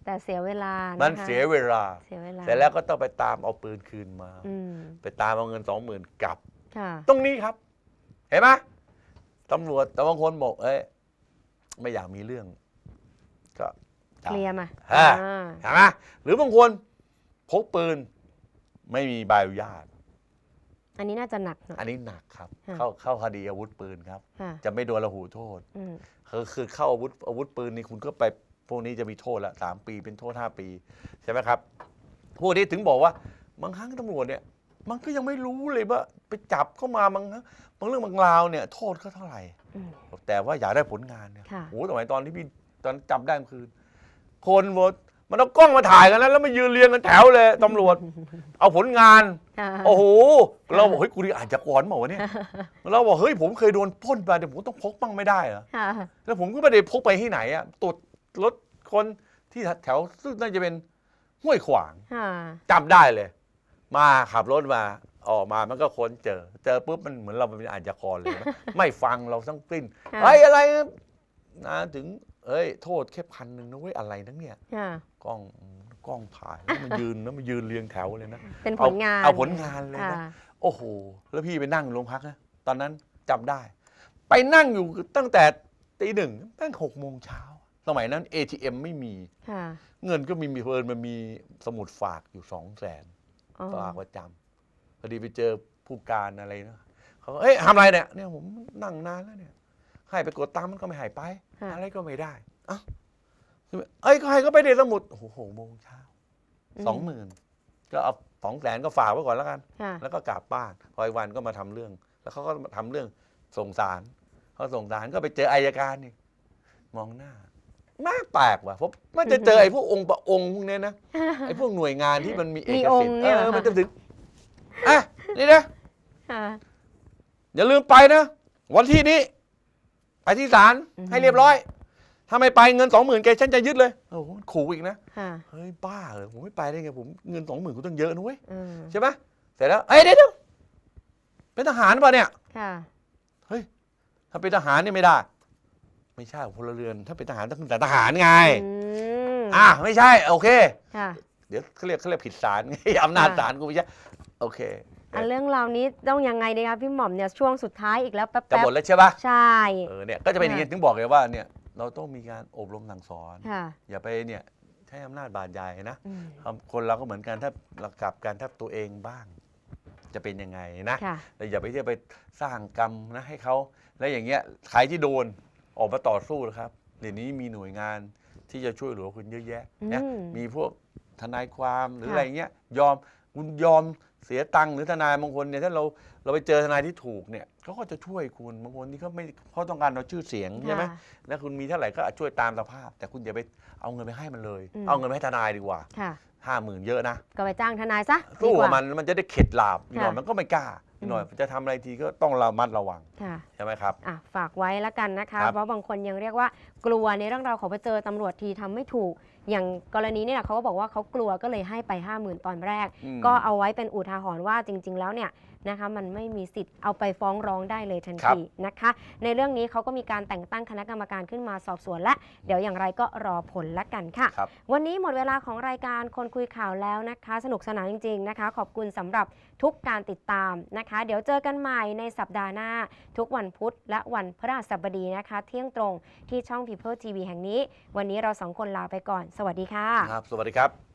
แต่เสียเวลา มัมันเสียเวลาเสียเวลา แต่แล้วก็ต้องไปตามเอาปืนคืนมา อืไปตามเอาเงินสองหมื่นกลับ ตรงนี้ครับ เห็นไหมตำรวจแต่บางคนบอกเอ้ยไม่อยากมีเรื่องก็เคลียร์มาเห็นไหมหรือบางคนพกปืนไม่มีใบอนุญาต อันนี้น่าจะหนักหน่อยอันนี้หนักครับ เข้าเข้าคดีอาวุธปืนครับ จะไม่โดนระหูโทษคือคือเข้าอาวุธอาวุธปืนนี่ คุณก็ไปพวกนี้จะมีโทษละสามปีเป็นโทษห้าปี ใช่ไหมครับ พวกนี้ถึงบอกว่าบางครั้งตำรวจเนี่ย มันก็ยังไม่รู้เลยว่า ไปจับเข้ามาบางบางเรื่องบางราวเนี่ย โทษเขาเท่าไหร่แต่ว่าอยากได้ผลงานเนี่ยโอ้โหสมัยตอนที่พี่ตอนจับได้คืนคนหมดมันเอากล้องมาถ่ายกัน แล้ว แล้วมายืนเรียงกันแถวเลยตำรวจ เอาผลงานโอ้โหเราบอกเฮ้ยกูนี่อาจจะกรเปม่าวะเนี่ยเราบอกเฮ้ยผมเคยโดนพ่นไปแต่ผมต้องพกบ้างไม่ได้เหรอแล้วผมก็ไม่ได้พกไปที่ไหนอะตรวจรถคนที่แถวซึ่งน่าจะเป็นห้วยขวางจำจำได้เลย มาขับรถมา ออกมามันก็คนเจอ เจอปุ๊บมันเหมือนเราเป็นอาจจะกรเลยไม่ฟังเราทั้งสิ้นะไอ้อะไรนะถึงเอ้ยโทษแค่พันหนึ่งนะเว้ยอะไรนั่นเนี่ยกล้องกล้องถ่ายมันยืนนะมันยืนเรียงแถวเลยนะเป็นผลงานเอาผลงานเลยนะ โอ้โห แล้วพี่ไปนั่งโรงพักนะตอนนั้นจาได้ ไปนั่งอยู่ตั้งแต่ตีหนึ่งตั้งหกโมงเช้า สมัยนั้น ATM ไม่มีเงินก็มีมีเพลินมันมีสมุดฝากอยู่สองแสนฝากประจำพอดีไปเจอผู้การอะไรนะเขาก็เอ้ยทำไรเนี่ย เนี่ยผมนั่งนานแล้วเนี่ยให้ไปกดตามมันก็ไม่หายไปอะไรก็ไม่ได้ เอ้าเอ้ยใครก็ไปเดทสมุดโอ้โหโมงเช้า สองหมื่นก็เอาสองแสนก็ฝากไว้ก่อนแล้วกัน แล้วก็กลับบ้านพอยวันก็มาทำเรื่อง แล้วเขาก็มาทำเรื่อง ส่งสารเขาส่งสารก็ไปเจออายการนี่ มองหน้า มากแปลกว่ะเพราะมันจะเจอไอ้พวกองค์ประองค์พวกนี้นะ ไอ้พวกหน่วยงานที่มันมีเอกสิทธิ์เออมันจะถึงอ่ะนี่นะอย่าลืมไปนะวันที่นี้ที่ศาลให้เรียบร้อย ถ้าไม่ไปเงินสองหมื่นแกฉันจะยึดเลย โอ้โหขู่อีกนะเฮ้ยบ้าเลยผมไม่ไปได้ไงผมเงินสองหมื่นกูต้องเยอะนุ้ยใช่ไหมเสร็จแล้วเฮ้ยเดี๋ยวเป็นทหารป่ะเนี่ยเฮ้ยถ้าเป็นทหารเนี่ยไม่ได้ ไม่ใช่พลเรือน ถ้าเป็นทหารต้องนแต่ทหารไงอ่าไม่ใช่โอเคเดี๋ยวเขาเรียกเขาเรียกผิดศาลไงอำนาจศาลกูไม่ใช่โอเคอันเรื่องราวนี้ต้องยังไงดีครับพี่หม่อมเนี่ยช่วงสุดท้ายอีกแล้วแป๊บๆจะหมดแล้วใช่ปะใช่เออเนี่ยก็จะเป็นอย่างนี้ถึงบอกเลยว่าเนี่ยเราต้องมีการอบรมสั่งสอน อย่าไปเนี่ยใช้อำนาจบาดใหญ่นะคนเราก็เหมือนกันถ้าเรากลับการทับตัวเองบ้าง จะเป็นยังไงนะแต่อย่าไปที่ไปสร้างกรรมนะให้เขาแล้วอย่างเงี้ยใครที่โดนออกมาต่อสู้นะครับเดี๋ยวนี้มีหน่วยงานที่จะช่วยเหลือคุณเยอะแยะนะมีพวกทนายความหรืออะไรเงี้ยยอมคุณยอมเสียตังค์หรือทนายบางคนเนี่ยถ้าเราเราไปเจอทนายที่ถูกเนี่ยเขาก็จะช่วยคุณบางคนที่เขาไม่เขาต้องการเราชื่อเสียงใช่ไหมแล้วคุณมีเท่าไหร่ก็ช่วยตามสภาพ แต่คุณอย่าไปเอาเงินไปให้มันเลย เอาเงินไปให้ทนายดีกว่าห้าหมื่นเยอะนะก็ไปจ้างทนายซะสู้มันมันจะได้เข็ดหลาบอีกหน่อยมันก็ไม่กล้าอีกหน่อยจะทำอะไรทีก็ต้องระมัดระวังใช่ไหมครับฝากไว้แล้วกันนะคะเพราะบางคนยังเรียกว่ากลัวในเรื่องราวของไปเจอตำรวจทีทำไม่ถูกอย่างกรณีเนี่ยเขาก็บอกว่าเขากลัวก็เลยให้ไป 5 0,000 ตอนแรก ก็เอาไว้เป็นอุทาหรณ์ว่าจริง ๆแล้วเนี่ยนะคะมันไม่มีสิทธิ์เอาไปฟ้องร้องได้เลยทันทีนะคะ ในเรื่องนี้เขาก็มีการแต่งตั้งคณะกรรมการขึ้นมาสอบสวนและ เดี๋ยวอย่างไรก็รอผลละกันค่ะ วันนี้หมดเวลาของรายการคนคุยข่าวแล้วนะคะ สนุกสนานจริงๆนะคะ ขอบคุณสำหรับทุกการติดตามนะคะ เดี๋ยวเจอกันใหม่ในสัปดาห์หน้า ทุกวันพุธ และวันพฤหัสบดีนะคะ เที่ยงตรงที่ช่อง People TV แห่งนี้ วันนี้เราสองคนลาไปก่อนสวัสดีค่ะครับสวัสดีครับ